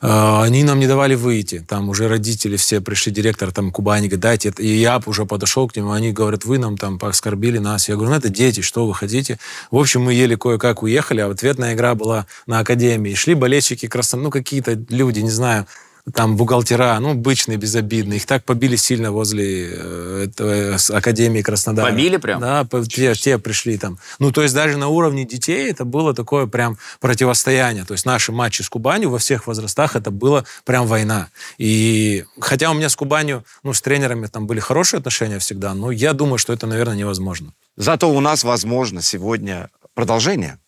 Э, они нам не давали выйти. Там уже родители все пришли, директор там Кубани, говорит, дайте. И я уже подошел к ним, они говорят, вы нам там оскорбили нас. Я говорю, ну это дети, что вы хотите. В общем, мы еле кое-как уехали, а ответная игра была на Академии. Шли болельщики Краснодар, ну, какие-то люди, не знаю, там бухгалтера, ну, обычные, безобидные. Их так побили сильно возле э, этого, э, Академии Краснодара. Побили прям? Да, те, те пришли там. Ну, то есть даже на уровне детей это было такое прям противостояние. То есть наши матчи с Кубанью во всех возрастах это было прям война. И хотя у меня с Кубанью, ну, с тренерами там были хорошие отношения всегда, но я думаю, что это, наверное, невозможно. Зато у нас возможно сегодня продолжение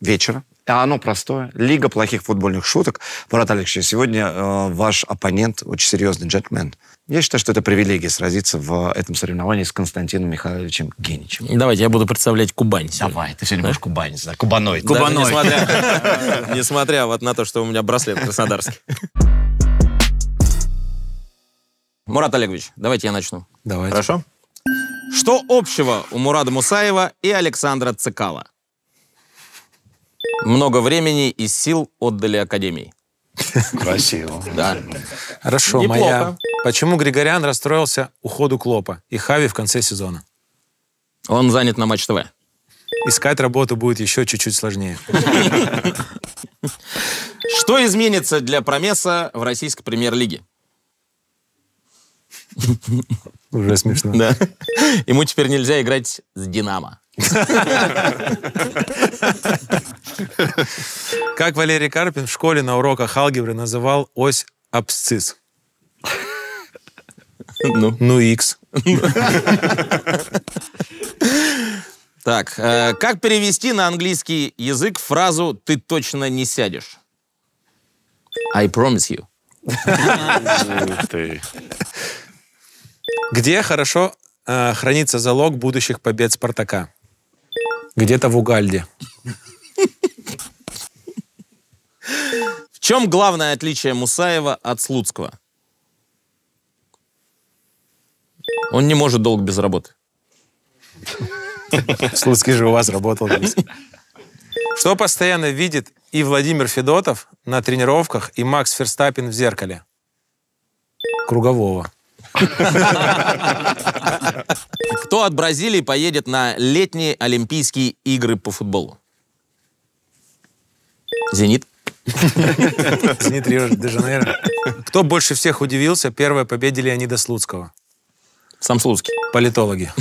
вечера а оно простое. Лига плохих футбольных шуток. Марат Алексеевич, сегодня э, ваш оппонент очень серьезный джентльмен. Я считаю, что это привилегия сразиться в этом соревновании с Константином Михайловичем Геничем. Давайте, я буду представлять Кубань. Сегодня. Давай, ты сегодня да? будешь кубанец, да? Кубаной, Кубаноид. *laughs* Несмотря вот на то, что у меня браслет краснодарский. Мурат Олегович, давайте я начну. Давайте. Хорошо? Что общего у Мурада Мусаева и Александра Цикала? Много времени и сил отдали Академии. Красиво. Да. Хорошо, моя. Почему Григорян расстроился уходу Клопа и Хави в конце сезона? Он занят на Матч ТВ. Искать работу будет еще чуть-чуть сложнее. Что изменится для Промеса в российской премьер-лиге? Уже смешно. Да. Ему теперь нельзя играть с Динамо. Как Валерий Карпин в школе на уроках алгебры называл ось абсцисс? Ну, ну X. Так, э, как перевести на английский язык фразу «ты точно не сядешь»? I promise you. Где хорошо э, хранится залог будущих побед Спартака? Где-то в Угальде. В чем главное отличие Мусаева от Слуцкого? Он не может долго без работы. Слуцкий же у вас работал. Что постоянно видит и Владимир Федотов на тренировках, и Макс Ферстаппин в зеркале? Кругового. Кто от Бразилии поедет на летние Олимпийские игры по футболу? Зенит. *laughs* Зенит Рио-де-Жанейро. Кто больше всех удивился первой победе Леонида Слуцкого? Сам Слуцкий. Политологи.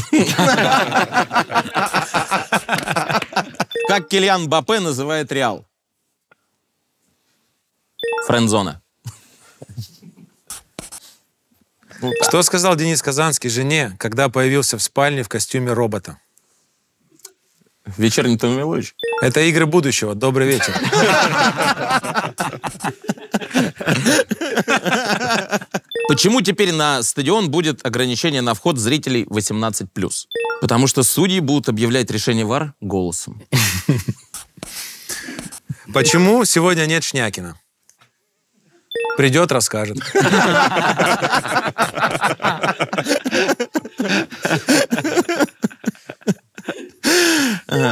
Как Килиан Бапе называет Реал? Френдзона. Ну, что сказал Денис Казанский жене, когда появился в спальне в костюме робота? Вечерний Томми Милович. Это игры будущего. Добрый вечер. Почему теперь на стадион будет ограничение на вход зрителей 18+. Потому что судьи будут объявлять решение ВАР голосом. Почему сегодня нет Шнякина? Придет, расскажет.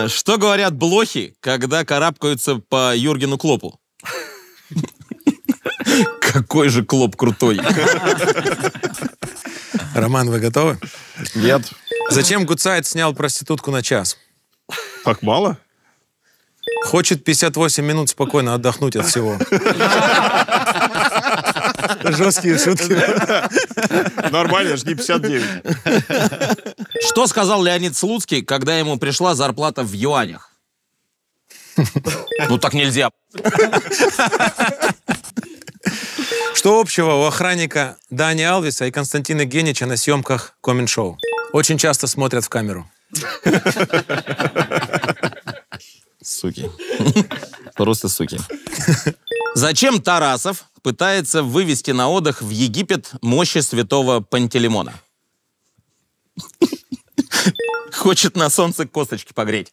Что говорят блохи, когда карабкаются по Юргену Клопу? Какой же Клоп крутой. Роман, вы готовы? Нет. Зачем Гуцайт снял проститутку на час? Так мало? Хочет 58 минут спокойно отдохнуть от всего. Жесткие шутки. Нормально, жди 59. Что сказал Леонид Слуцкий, когда ему пришла зарплата в юанях? Ну так нельзя. Что общего у охранника Дани Алвиса и Константина Генича на съемках коммен-шоу? Очень часто смотрят в камеру. Суки. *laughs* Просто суки. Зачем Тарасов пытается вывести на отдых в Египет мощи святого Пантелеймона? *laughs* Хочет на солнце косточки погреть.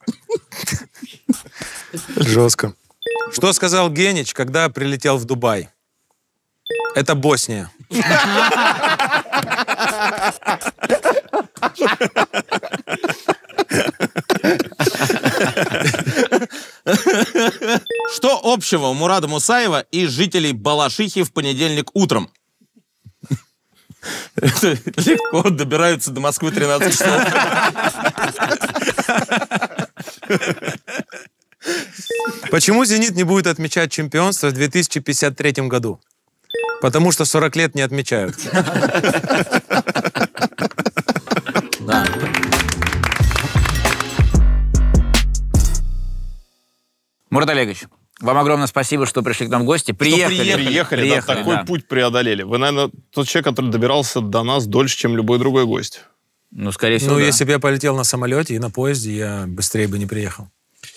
Жестко. Что сказал Генич, когда прилетел в Дубай? Это Босния. *laughs* Что общего у Мурада Мусаева и жителей Балашихи в понедельник утром? Легко добираются до Москвы 13 часов. Почему «Зенит» не будет отмечать чемпионство в 2053 году? Потому что 40 лет не отмечают. Мурат Олегович, вам огромное спасибо, что пришли к нам в гости. Приехали. Что приехали, приехали, приехали да, такой да. путь преодолели. Вы, наверное, тот человек, который добирался до нас дольше, чем любой другой гость. Ну, скорее всего, Ну, да. если бы я полетел на самолете и на поезде, я быстрее бы не приехал.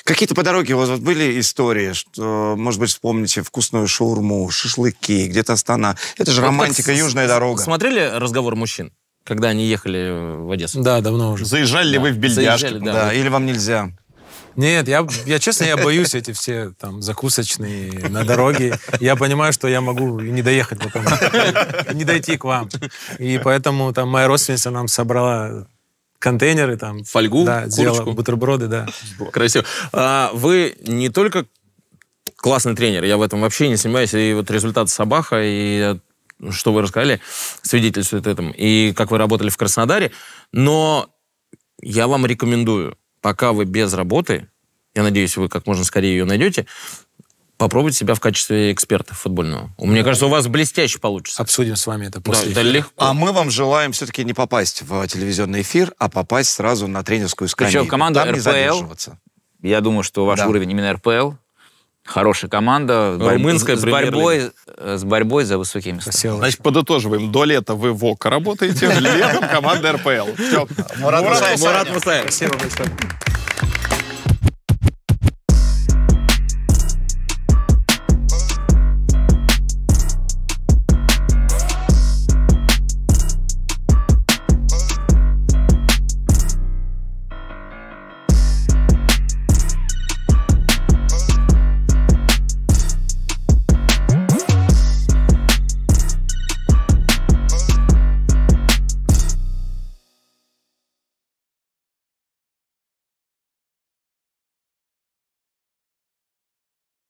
Какие-то по дороге у вас вот были истории, что, может быть, вспомните вкусную шаурму, шашлыки, где-то Астана. Это же вот романтика, как южная дорога. Смотрели «Разговор мужчин», когда они ехали в Одессу? Да, давно уже. Заезжали ли вы в бельняшке? Заезжали, да. да. Или вам нельзя? Нет, я, я честно, я боюсь эти все там закусочные на дороге. Я понимаю, что я могу не доехать потом, не дойти к вам. И поэтому там моя родственница нам собрала контейнеры там. Фольгу, да, курочку. бутерброды, да. Красиво. А, вы не только классный тренер, я в этом вообще не сомневаюсь, и вот результат Сабаха, и что вы рассказали, свидетельствует этому, и как вы работали в Краснодаре, но я вам рекомендую пока вы без работы, я надеюсь, вы как можно скорее ее найдете, попробовать себя в качестве эксперта футбольного. Мне кажется, у вас блестяще получится. Обсудим с вами это после. Да, да легко. А мы вам желаем все-таки не попасть в телевизионный эфир, а попасть сразу на тренерскую скамью. Причем команда Там РПЛ, не задерживаться. Я думаю, что ваш да. уровень именно РПЛ Хорошая команда. Румынская с, с борьбой, э, с борьбой за высокие места. Спасибо. Значит, подытоживаем. До лета вы в ОКО работаете, летом команда РПЛ. Все. Мурат Мусаев. Мурат Мусаев. Спасибо большое.